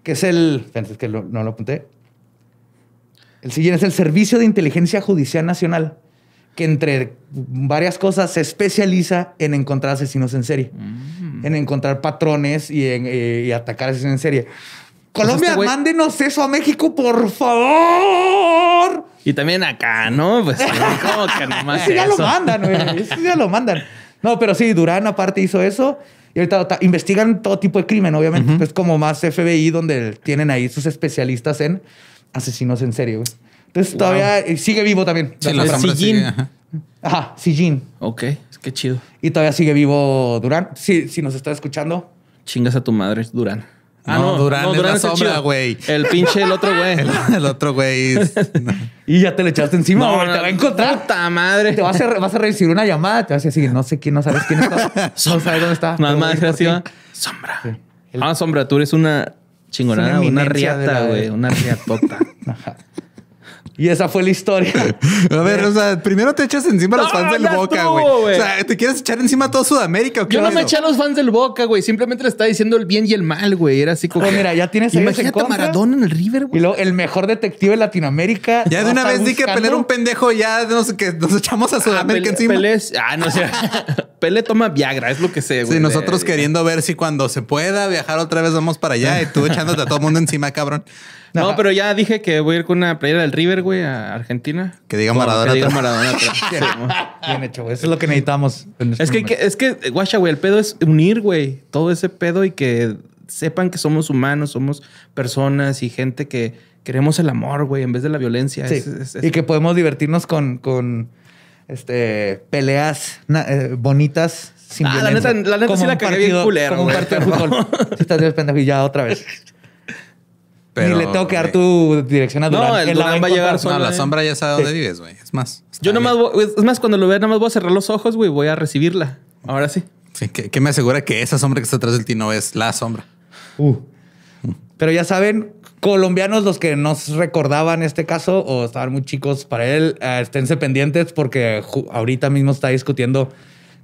que es el. es que no lo apunté. El sillín es el Servicio de Inteligencia Judicial Nacional, que entre varias cosas se especializa en encontrar asesinos en serie. Mm en encontrar patrones y en eh, atacar asesinos en serie. Colombia, este mándenos eso a México, por favor. Y también acá, ¿no? Pues [laughs] como que nomás. sí, ya lo mandan, güey. Sí, [laughs] ya lo mandan. No, pero sí, Durán aparte hizo eso. Y ahorita investigan todo tipo de crimen, obviamente. Es como más FBI, donde tienen ahí sus especialistas en asesinos en serie, güey. Entonces todavía eh, sigue vivo también. Sí, la Ajá, Sijin. Ok, es que chido. Y todavía sigue vivo Durán. Si, si nos está escuchando. Chingas a tu madre, Durán. Ah, no, Durán, es Durán la sombra, güey. El, pinche, el otro güey. [laughs] el, otro güey. [laughs] y ya te le echaste encima, no, te va a encontrar. Puta madre. Te vas a, vas a recibir una llamada, te vas a decir, no sé quién, no sabes quién está. [laughs] sabes ¿dónde está? Nada más gracias. Sombra. Ah, sombra, tú eres una chingonada, una riata, güey. Una riatota. Ajá. Y esa fue la historia. [laughs] A ver, o sea, primero te echas encima a los fans del Boca, güey. O sea, ¿te quieres echar encima a todo Sudamérica qué? Yo no me eché a los fans del Boca, güey. Simplemente le estaba diciendo el bien y el mal, güey. Era así como. mira, ya tienes Imagínate a Maradona en el River, güey. Y luego el mejor detective de Latinoamérica. Ya de una vez di que pelear un pendejo, ya nos, que nos echamos a ah, Sudamérica encima. Pelé, ah, no sé. [laughs] Pelé toma Viagra, es lo que sé, güey. Sí, nosotros queriendo ver si cuando se pueda viajar otra vez vamos para allá y tú echándote a todo el mundo encima, cabrón. No, pero ya dije que voy a ir con una playera del River, güey, a Argentina. Que diga Maradona. Que Maradona. [laughs] bien, hecho, güey. Eso es lo que necesitamos. Este es, que, es que, guacha, güey, el pedo es unir, güey, todo ese pedo y que sepan que somos humanos, somos personas y gente que queremos el amor, güey, en vez de la violencia. Y que podemos divertirnos con, con este, peleas eh, bonitas. Sin ah, la neta, la neta sí la cagué bien culero. Como un partido de fútbol. [laughs] estás pendejo y ya otra vez. Ni le tengo que dar tu dirección a Durán. No, el, va a llegar solo. No, la sombra ya sabe dónde vives, güey. Es más. Yo nomás es más, cuando lo vea, nada más voy a cerrar los ojos, güey. Voy a recibirla. Ahora sí. Sí, que, me asegura que esa sombra que está atrás del ti es la sombra. Uh. Pero ya saben, colombianos, los que nos recordaban este caso o estaban muy chicos para él, eh, esténse pendientes porque ahorita mismo está discutiendo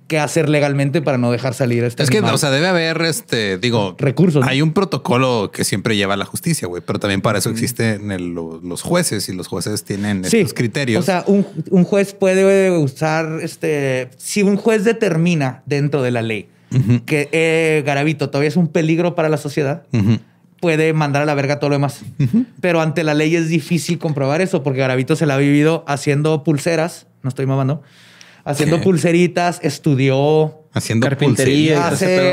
qué hacer legalmente para no dejar salir a este Es que, o sea, debe haber, este, digo, recursos. Hay un protocolo que siempre lleva a la justicia, güey, pero también para eso existen los jueces y los jueces tienen estos criterios. O sea, un, juez puede usar, este, si un juez determina dentro de la ley que eh, Garavito todavía es un peligro para la sociedad. puede mandar a la verga todo lo demás. Pero ante la ley es difícil comprobar eso porque Garavito se la ha vivido haciendo pulseras, no estoy mamando, haciendo pulseritas, estudió. Haciendo carpintería.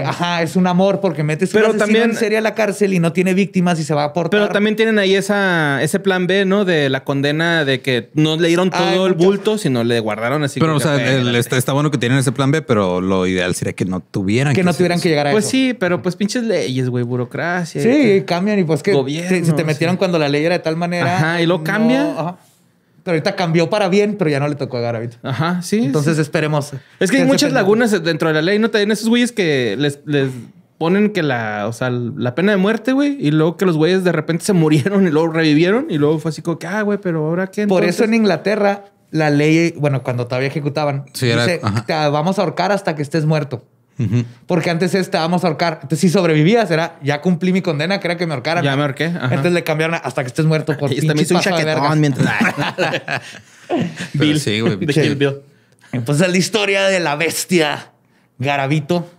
ajá, es un amor porque metes pero también, en serie a la cárcel y no tiene víctimas y se va a aportar. Pero también tienen ahí esa, ese plan B, ¿no? De la condena de que no le dieron ah, todo el bulto, sino le guardaron así. Pero, o sea, este, está, bueno que tienen ese plan B, pero lo ideal sería que no tuvieran que, que no tuvieran que llegar a pues eso. Pues sí, pero pues pinches leyes, güey, burocracia. Sí, cambian y pues que se, te metieron cuando la ley era de tal manera. Ajá, y lo cambia. Pero ahorita cambió para bien, pero ya no le tocó a Garavito. Ajá, sí. Entonces esperemos. Es que, hay muchas lagunas dentro de la ley, ¿no? te esos güeyes que les, ponen que la, o sea, la pena de muerte, güey, y luego que los güeyes de repente se murieron y luego revivieron y luego fue así como que, ah, güey, pero ahora qué. Por eso en Inglaterra la ley, bueno, cuando todavía ejecutaban, dice, te, vamos a ahorcar hasta que estés muerto. Porque antes es, te vamos a ahorcar. Entonces, si sobrevivías, era ya cumplí mi condena, que que me ahorcaran. Ya me ahorqué. Ajá. Entonces le cambiaron hasta que estés muerto. Por [laughs] y también hizo un chaquetón mientras. [laughs] [laughs] Bill. Sí, güey. Bill. Entonces, pues la historia de la bestia Garabito.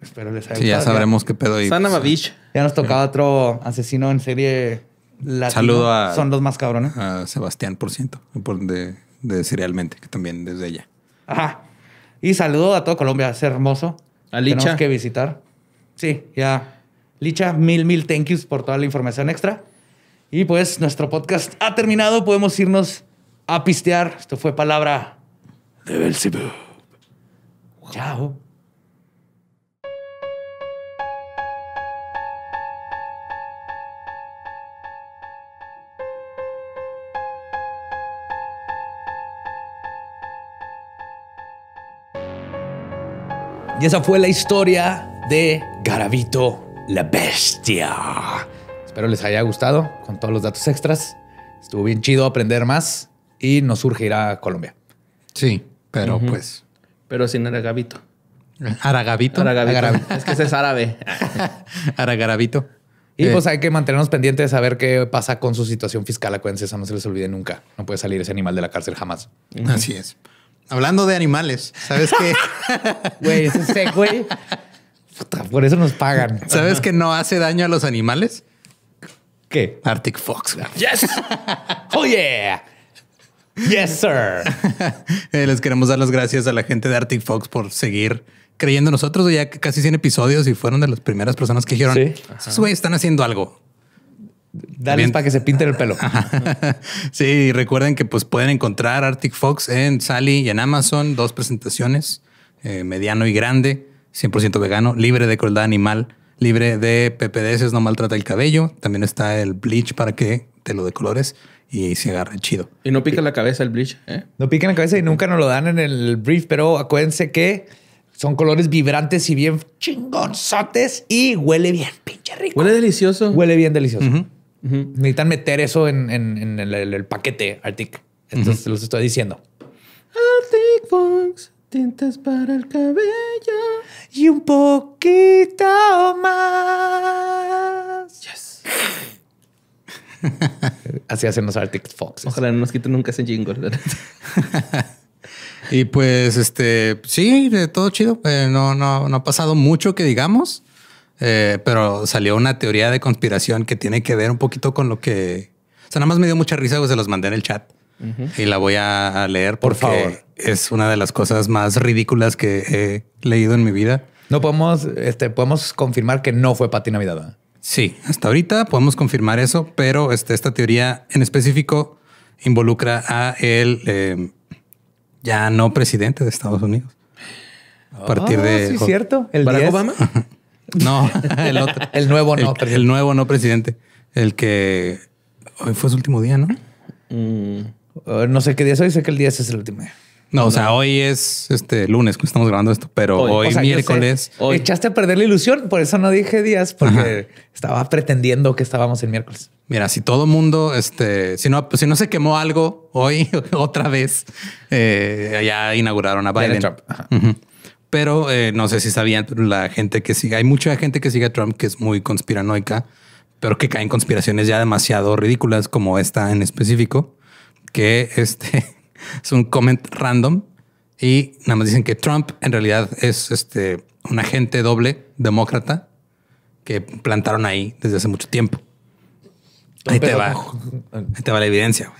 Espero les haya ya sabremos qué pedo. Sana pues, eh, Ya nos eh. tocaba otro asesino en serie. Latino. Saludo a. Son los más cabrones. A Sebastián, por ciento, de, de Serialmente, que también desde ella. Ajá. Y saludo a todo Colombia, es hermoso. A Licha. que visitar. Sí, ya. Licha, mil, mil thank yous por toda la información extra. Y pues nuestro podcast ha terminado. Podemos irnos a pistear. Esto fue palabra de Belzebub. Chao. Y esa fue la historia de Garabito la Bestia. Espero les haya gustado con todos los datos extras. Estuvo bien chido aprender más y nos surgirá a Colombia. Sí, pero pues. Pero sin Aragabito. Aragabito. Aragabito. Aragabito. es que ese es árabe. [laughs] Aragarabito. Y pues eh. hay que mantenernos pendientes a ver qué pasa con su situación fiscal. Acuérdense, eso no se les olvide nunca. No puede salir ese animal de la cárcel jamás. Así es. Hablando de animales, ¿sabes qué? [laughs] Güey, ese este, seco. por eso nos pagan. ¿Sabes que no hace daño a los animales? ¿Qué? Arctic Fox. Yes. Oh yeah. Yes, sir. [laughs] Eh, les queremos dar las gracias a la gente de Arctic Fox por seguir creyendo nosotros. Ya casi 100 episodios y fueron de las primeras personas que dijeron, ¿Sí? están haciendo algo. Dale para que se pinte el pelo. sí, recuerden que pues pueden encontrar Arctic Fox en Sally y en Amazon, dos presentaciones, eh, mediano y grande, 100% vegano, libre de crueldad animal, libre de PPDS, no maltrata el cabello, también está el bleach para que te lo decolores y se agarre chido. Y no pica la cabeza el bleach, ¿eh? No pica la cabeza y nunca nos lo dan en el brief, pero acuérdense que son colores vibrantes y bien chingonzotes y huele bien, pinche rico. Huele delicioso. Huele bien delicioso. Necesitan meter eso en, el, paquete Arctic. Entonces los estoy diciendo. Arctic Fox, tintas para el cabello y un poquito más. [laughs] Así hacen los Arctic Fox. Ojalá no nos quiten nunca ese jingle. [laughs] y pues, este, sí, de todo chido. Eh, no, no, no ha pasado mucho que digamos. Eh, pero salió una teoría de conspiración que tiene que ver un poquito con lo que. O sea, nada más me dio mucha risa, pues se los mandé en el chat y la voy a leer Por favor. es una de las cosas más ridículas que he leído en mi vida. No podemos, este, podemos confirmar que no fue Pati Navidad. ¿ah? Sí, hasta ahorita podemos confirmar eso, pero este, esta teoría en específico involucra a el em, ya no presidente de Estados Unidos. A partir ah, de sí, cierto. El Barack Obama. [laughs] No, [laughs] el, otro, el nuevo no el, presidente. El nuevo no presidente. El que hoy fue su último día, ¿no? Mm, uh, no sé qué día es hoy, sé que el día es el último día. No, o sea, hoy es este lunes que estamos grabando esto, pero hoy, es miércoles. Echaste a perder la ilusión, por eso no dije días, porque estaba pretendiendo que estábamos el miércoles. Mira, si todo mundo, este, si no, si no se quemó algo hoy [laughs] otra vez, eh, ya inauguraron a Biden. Pero eh, no sé si sabían la gente que sigue. Hay mucha gente que sigue a Trump que es muy conspiranoica, pero que cae en conspiraciones ya demasiado ridículas, como esta en específico, que este [laughs] es un comment random y nada más dicen que Trump en realidad es este un agente doble demócrata que plantaron ahí desde hace mucho tiempo. Ahí te va, la evidencia.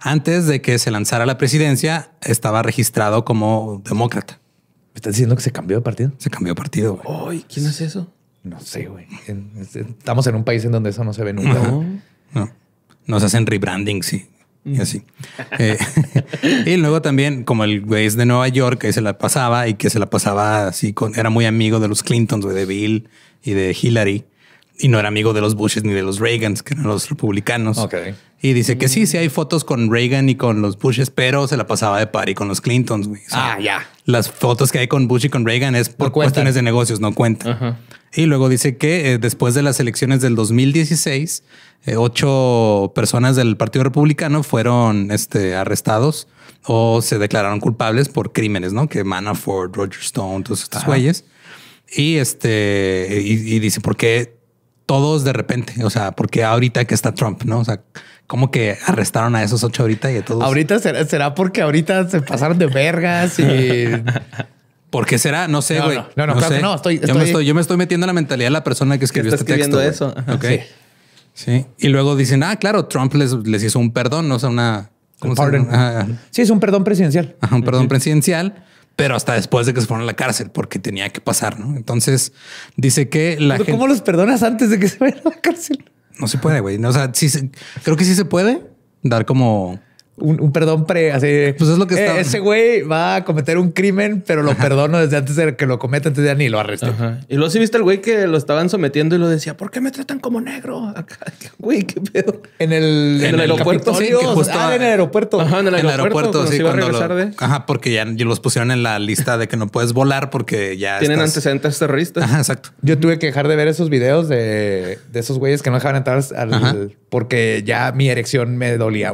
Antes de que se lanzara la presidencia, estaba registrado como demócrata. ¿Me estás diciendo que se cambió de partido? Se cambió de partido. Güey. ¿Quién es eso? No sé, güey. Estamos en un país en donde eso no se ve nunca. No, no. Nos hacen rebranding, sí. Y así. Mm. Eh, [laughs] y luego también, como el güey es de Nueva York, que se la pasaba y que se la pasaba así con, era muy amigo de los Clintons, güey, de Bill y de Hillary y no era amigo de los Bushes ni de los Reagans, que eran los republicanos. Y dice que sí, sí hay fotos con Reagan y con los Bushes, pero se la pasaba de par y con los Clintons. ah, ya. Las fotos que hay con Bush y con Reagan es por cuestiones de negocios, no cuenta. Y luego dice que eh, después de las elecciones del 2016, eh, ocho personas del Partido Republicano fueron este, arrestados o se declararon culpables por crímenes, ¿no? Que Manafort, Roger Stone, todos estos güeyes. Y este, y dice, ¿por qué todos de repente. O sea, porque ahorita que está Trump, ¿no? O sea, como que arrestaron a esos ocho ahorita y a todos. Ahorita será, será porque ahorita se pasaron de vergas y. [laughs] ¿Por qué será? No sé, güey. No, no, no, estoy, Yo, me estoy, metiendo en la mentalidad de la persona que escribió este texto. eso. ok. Sí. Y luego dicen, ah, claro, Trump les, les hizo un perdón, no o sea, una. ¿cómo se sí, es un perdón presidencial. Ajá, un perdón presidencial pero hasta después de que se fueron a la cárcel, porque tenía que pasar, ¿no? Entonces dice que la gente... ¿Cómo los perdonas antes de que se vayan a la cárcel? No se puede, güey. No, o sea, creo que sí se puede dar como un, perdón pre, así. Pues es lo que eh, ese güey va a cometer un crimen, pero lo perdono desde antes de que lo cometa, antes de ni lo arresto. Y luego sí viste el güey que lo estaban sometiendo y lo decía, ¿por qué me tratan como negro? Acá, [laughs] güey, qué pedo. En el, aeropuerto. Sí, ah, en el eh, aeropuerto. Ajá, en el aeropuerto. sí, Ajá, porque ya los pusieron en la lista de que no puedes volar porque ya. Tienen antecedentes terroristas. Ajá, exacto. Yo tuve que dejar de ver esos videos de, esos güeyes que no dejaban entrar Porque ya mi erección me dolía.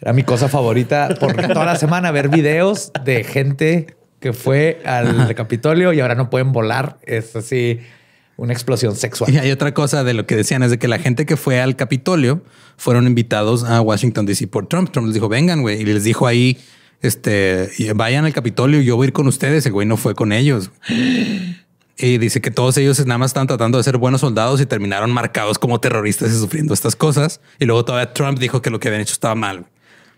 Era mi cosa favorita por [laughs] toda la semana ver videos de gente que fue al Capitolio y ahora no pueden volar. Es así una explosión sexual. Y hay otra cosa de lo que decían es de que la gente que fue al Capitolio fueron invitados a Washington DC por Trump. Trump les dijo, vengan, güey, y les dijo ahí, este, vayan al Capitolio, yo voy a ir con ustedes. El güey no fue con ellos. Y dice que todos ellos nada más están tratando de ser buenos soldados y terminaron marcados como terroristas y sufriendo estas cosas. Y luego todavía Trump dijo que lo que habían hecho estaba mal.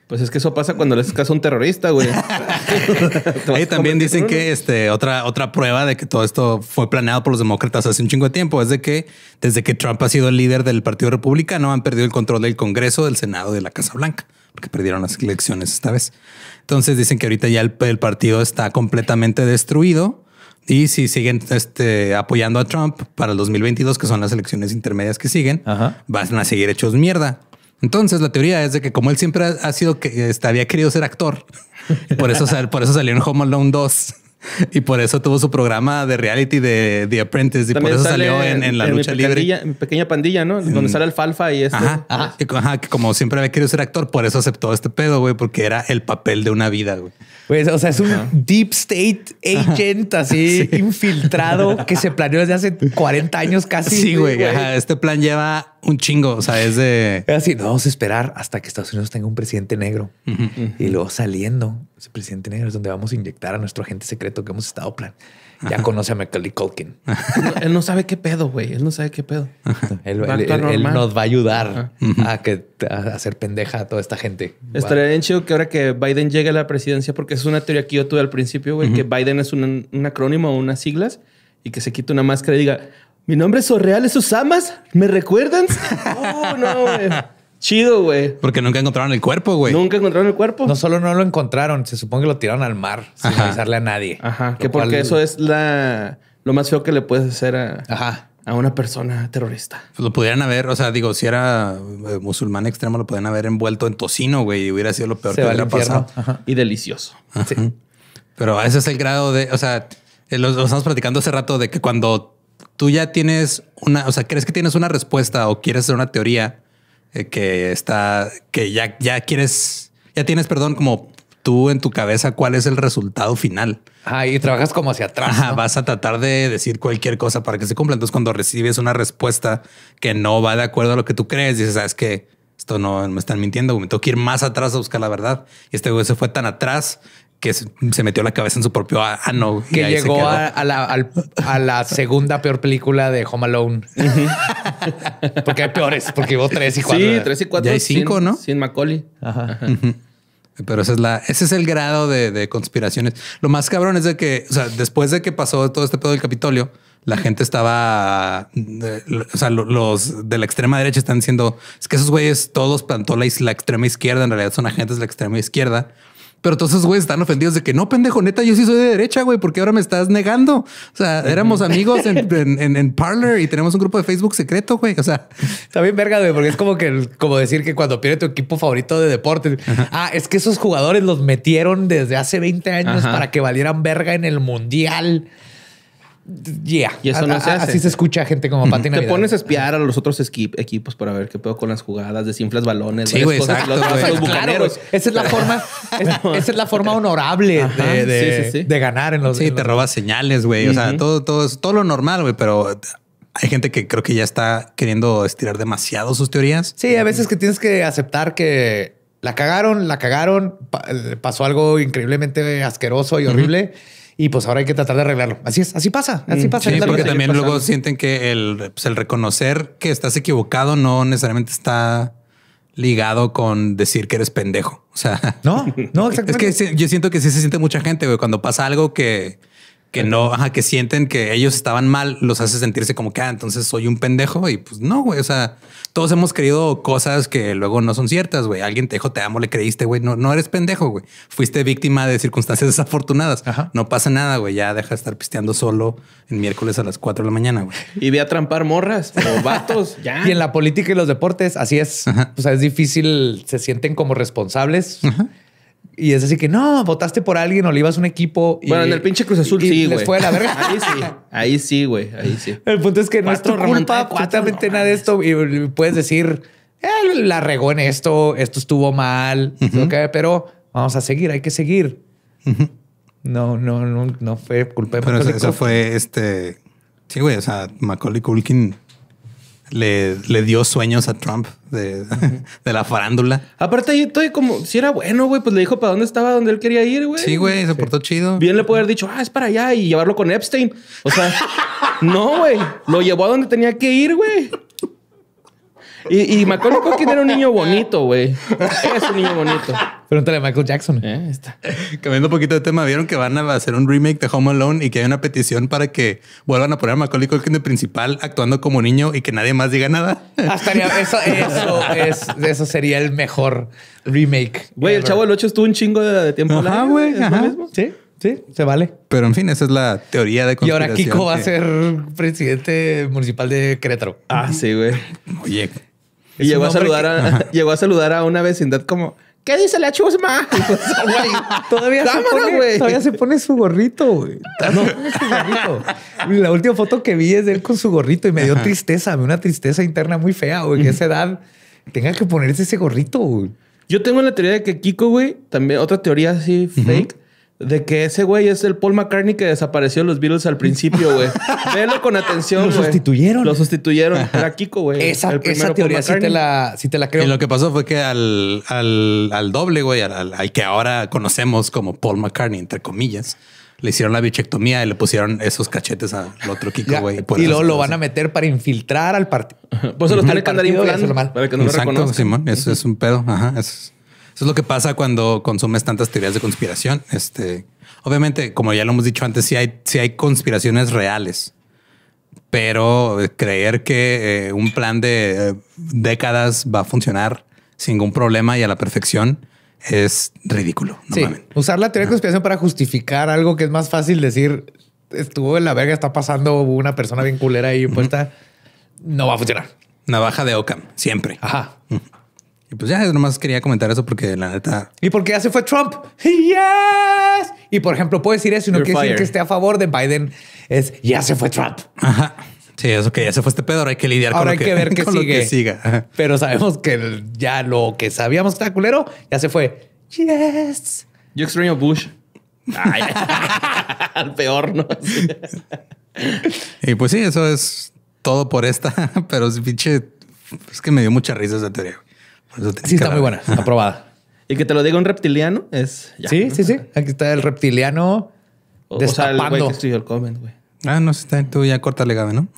Pues es que eso pasa cuando les caso un terrorista, güey. [laughs] Ahí también dicen que este, otra, otra prueba de que todo esto fue planeado por los demócratas hace un chingo de tiempo es de que desde que Trump ha sido el líder del Partido Republicano han perdido el control del Congreso, del Senado y de la Casa Blanca, porque perdieron las elecciones esta vez. Entonces dicen que ahorita ya el, partido está completamente destruido. Y si siguen este, apoyando a Trump para el 2022, que son las elecciones intermedias que siguen, van a seguir hechos mierda. Entonces la teoría es de que como él siempre ha sido que este, había querido ser actor, [laughs] por eso, por eso salió en Home Alone 2. [laughs] Y por eso tuvo su programa de reality de The Apprentice. Y por eso salió en, la lucha libre. En pequeña pandilla, ¿no? Donde sale Alfalfa y este. Ajá, que como siempre había querido ser actor, por eso aceptó este pedo, güey, porque era el papel de una vida, güey. Pues, o sea, es un deep state agent así [laughs] infiltrado que se planeó desde hace 40 años casi. Sí, güey. Este plan lleva un chingo. O sea, es de. Así, no vamos a esperar hasta que Estados Unidos tenga un presidente negro y luego saliendo el presidente negro es donde vamos a inyectar a nuestro agente secreto que hemos estado plan. Ya conoce a Macaulay Culkin. él no sabe qué pedo, güey. Él no sabe qué pedo. Él, nos va a ayudar a, que, hacer pendeja a toda esta gente. Estaría bien chido que ahora que Biden llegue a la presidencia, porque es una teoría que yo tuve al principio, güey, que Biden es un, acrónimo o unas siglas y que se quite una máscara y diga, mi nombre es es amas ¿me recuerdan? [laughs] Uh, no, güey chido, güey. Porque nunca encontraron el cuerpo, güey. Nunca encontraron el cuerpo. No solo no lo encontraron, se supone que lo tiraron al mar sin avisarle a nadie. Ajá. Que porque eso es la lo más feo que le puedes hacer a, a una persona terrorista. Pues lo pudieran haber, o sea, digo, si era eh, musulmán extremo, lo pudieran haber envuelto en tocino, güey, y hubiera sido lo peor que hubiera pasado. Y delicioso. Sí. Pero ese es el grado de, o sea, eh, los lo estamos platicando hace rato de que cuando tú ya tienes una, o sea, crees que tienes una respuesta o quieres hacer una teoría, eh, que está, que ya, ya quieres, ya tienes, perdón, como tú en tu cabeza cuál es el resultado final. Ah, y trabajas como hacia atrás. vas a tratar de decir cualquier cosa para que se cumpla. Entonces, cuando recibes una respuesta que no va de acuerdo a lo que tú crees, dices, sabes ah, que esto no me están mintiendo, me tengo que ir más atrás a buscar la verdad. Y este güey se fue tan atrás que se metió la cabeza en su propio ano. que llegó a, la, segunda peor película de Home Alone. porque hay peores, porque hubo tres y cuatro. Sí, tres y cuatro. Ya cinco, ¿no? Sin Macaulay. Pero esa es la, ese es el grado de, conspiraciones. Lo más cabrón es de que, o sea, después de que pasó todo este pedo del Capitolio, la gente estaba, o sea, los de la extrema derecha están diciendo, es que esos güeyes todos plantó la, la extrema izquierda, en realidad son agentes de la extrema izquierda pero todos esos güeyes están ofendidos de que no, pendejo, neta, yo sí soy de derecha, güey, porque ahora me estás negando. O sea, éramos amigos [laughs] en, en, Parler y tenemos un grupo de Facebook secreto, güey. O sea, está bien verga, güey, porque es como que, como decir que cuando pierde tu equipo favorito de deporte, ah, es que esos jugadores los metieron desde hace 20 años para que valieran verga en el mundial ya Y eso no se hace. Así se escucha gente como Patina. Te pones a espiar a los otros equipos para ver qué pedo con las jugadas, desinflas balones, sí, los, esa es la forma, [laughs] esa, es la forma honorable de, ganar en los. Sí, te robas señales, güey. O sea, todo, es todo lo normal, güey, pero hay gente que creo que ya está queriendo estirar demasiado sus teorías. Sí, a veces que tienes que aceptar que la cagaron, la cagaron, eh, pasó algo increíblemente asqueroso y horrible y pues ahora hay que tratar de arreglarlo. Así es, así pasa, así mm, pasa. Sí, porque también luego sienten que el, pues, el reconocer que estás equivocado no necesariamente está ligado con decir que eres pendejo. O sea, no, no, exactamente. [laughs] Es que yo siento que sí se siente mucha gente, güey, cuando pasa algo que que no, ajá, que sienten que ellos estaban mal, los hace sentirse como que, ah, entonces soy un pendejo y pues no, güey, o sea, todos hemos creído cosas que luego no son ciertas, güey, alguien te dijo, te amo, le creíste, güey, no, no eres pendejo, güey, fuiste víctima de circunstancias desafortunadas, ajá. no pasa nada, güey, ya deja de estar pisteando solo en miércoles a las 4 de la mañana, güey. Y ve a trampar morras o vatos, ya. Y en la política y los deportes, así es, o sea, es difícil, se sienten como responsables. Y es así que no, votaste por alguien o le ibas a un equipo. Y, bueno, en el pinche Cruz Azul sí, güey. [laughs] Ahí sí, ahí sí, güey. Ahí sí. El punto es que nuestro no es culpa absolutamente nada de esto. Y puedes decir, eh, la regó en esto, esto estuvo mal, pero vamos a seguir, hay que seguir. No, no, no, no fue culpa de Pero eso, eso fue este. Sí, güey. O sea, Macaulay Culkin le, le dio sueños a Trump [laughs] de, la farándula. Aparte, yo estoy como, si era bueno, güey, pues le dijo para dónde estaba, donde él quería ir, güey. Sí, güey, se portó chido. Bien le puede haber dicho, ah, es para allá y llevarlo con Epstein. O sea, [laughs] no, güey, lo llevó a donde tenía que ir, güey. Y, y Macaulay Culkin era un niño bonito, güey. Es un niño bonito. Pregúntale a Michael Jackson. Eh, está. Cambiando un poquito de tema, ¿vieron que van a hacer un remake de Home Alone y que hay una petición para que vuelvan a poner a Macaulay Culkin de principal actuando como niño y que nadie más diga nada? Ah, eso, sería el mejor remake. Güey, el Chavo del 8 estuvo un chingo de, tiempo. ah, güey. Sí. Sí, se vale. Pero en fin, esa es la teoría de conspiración. Y ahora Kiko va a ser presidente municipal de Querétaro. Ah, sí, güey. Oye, y llegó a, saludar a, [laughs] llegó a saludar a una vecindad como... ¿Qué dice la chusma? Pues, [laughs] todavía, se pone, todavía, se pone, su gorrito, güey. La última foto que vi es de él con su gorrito y me dio tristeza tristeza, una tristeza interna muy fea, güey, que esa edad tenga que ponerse ese gorrito, Yo tengo la teoría de que Kiko, güey, también otra teoría así fake, de que ese güey es el Paul McCartney que desapareció los Beatles al principio, güey. [laughs] Velo con atención. Lo sustituyeron. Lo sustituyeron. Era Kiko, güey. Esa, teoría sí te, la, creo. Y lo que pasó fue que al, doble, güey, al, que ahora conocemos como Paul McCartney, entre comillas, le hicieron la bichectomía y le pusieron esos cachetes al otro Kiko, güey. y, luego lo van a meter para infiltrar al partido. Por eso lo tiene que para que no Exacto, lo Simón. Eso es un pedo. Ajá. es eso es lo que pasa cuando consumes tantas teorías de conspiración. Este, obviamente, como ya lo hemos dicho antes, sí hay, conspiraciones reales, pero creer que eh, un plan de eh, décadas va a funcionar sin ningún problema y a la perfección es ridículo. Sí, usar la teoría de conspiración para justificar algo que es más fácil decir estuvo en la verga, está pasando una persona bien culera ahí puesta, no va a funcionar. Navaja de Ockham, siempre. Ajá. Y pues ya, nomás quería comentar eso porque la neta. Y porque ya se fue Trump. [laughs] ¡Yes! Y por ejemplo, puedo decir eso y no quiere decir que esté a favor de Biden. Es ya se fue Trump. Ajá. Sí, eso que ya se fue este pedo. hay que lidiar ahora con, lo, hay que, ver [laughs] que, sigue. Pero sabemos que ya lo que sabíamos que estaba culero ya se fue. Yes. Yo extraño Bush. [laughs] al peor, ¿no? y pues sí, eso es todo por esta. Pero es pinche. Es que me dio mucha risa esa teoría. Sí, está muy buena, aprobada. [laughs] Y que te lo diga un reptiliano es. Ya, sí, sí, sí. Aquí está el reptiliano destapando. el Ah, no, está tú ya corta legado, ¿no?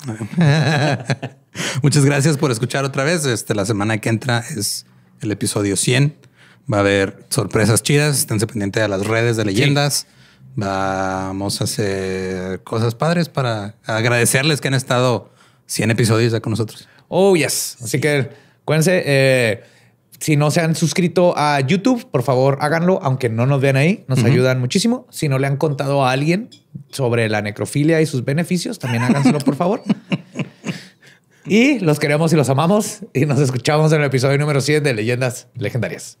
[laughs] Muchas gracias por escuchar otra vez. Este, la semana que entra es el episodio 100. Va a haber sorpresas chidas. Esténse pendientes de las redes de leyendas. Vamos a hacer cosas padres para agradecerles que han estado 100 episodios ya con nosotros. Oh, yes. Así que cuídense. Eh, si no se han suscrito a YouTube, por favor háganlo, aunque no nos vean ahí, nos ayudan muchísimo. Si no le han contado a alguien sobre la necrofilia y sus beneficios, también háganselo, por favor. [laughs] y los queremos y los amamos y nos escuchamos en el episodio número 100 de Leyendas Legendarias.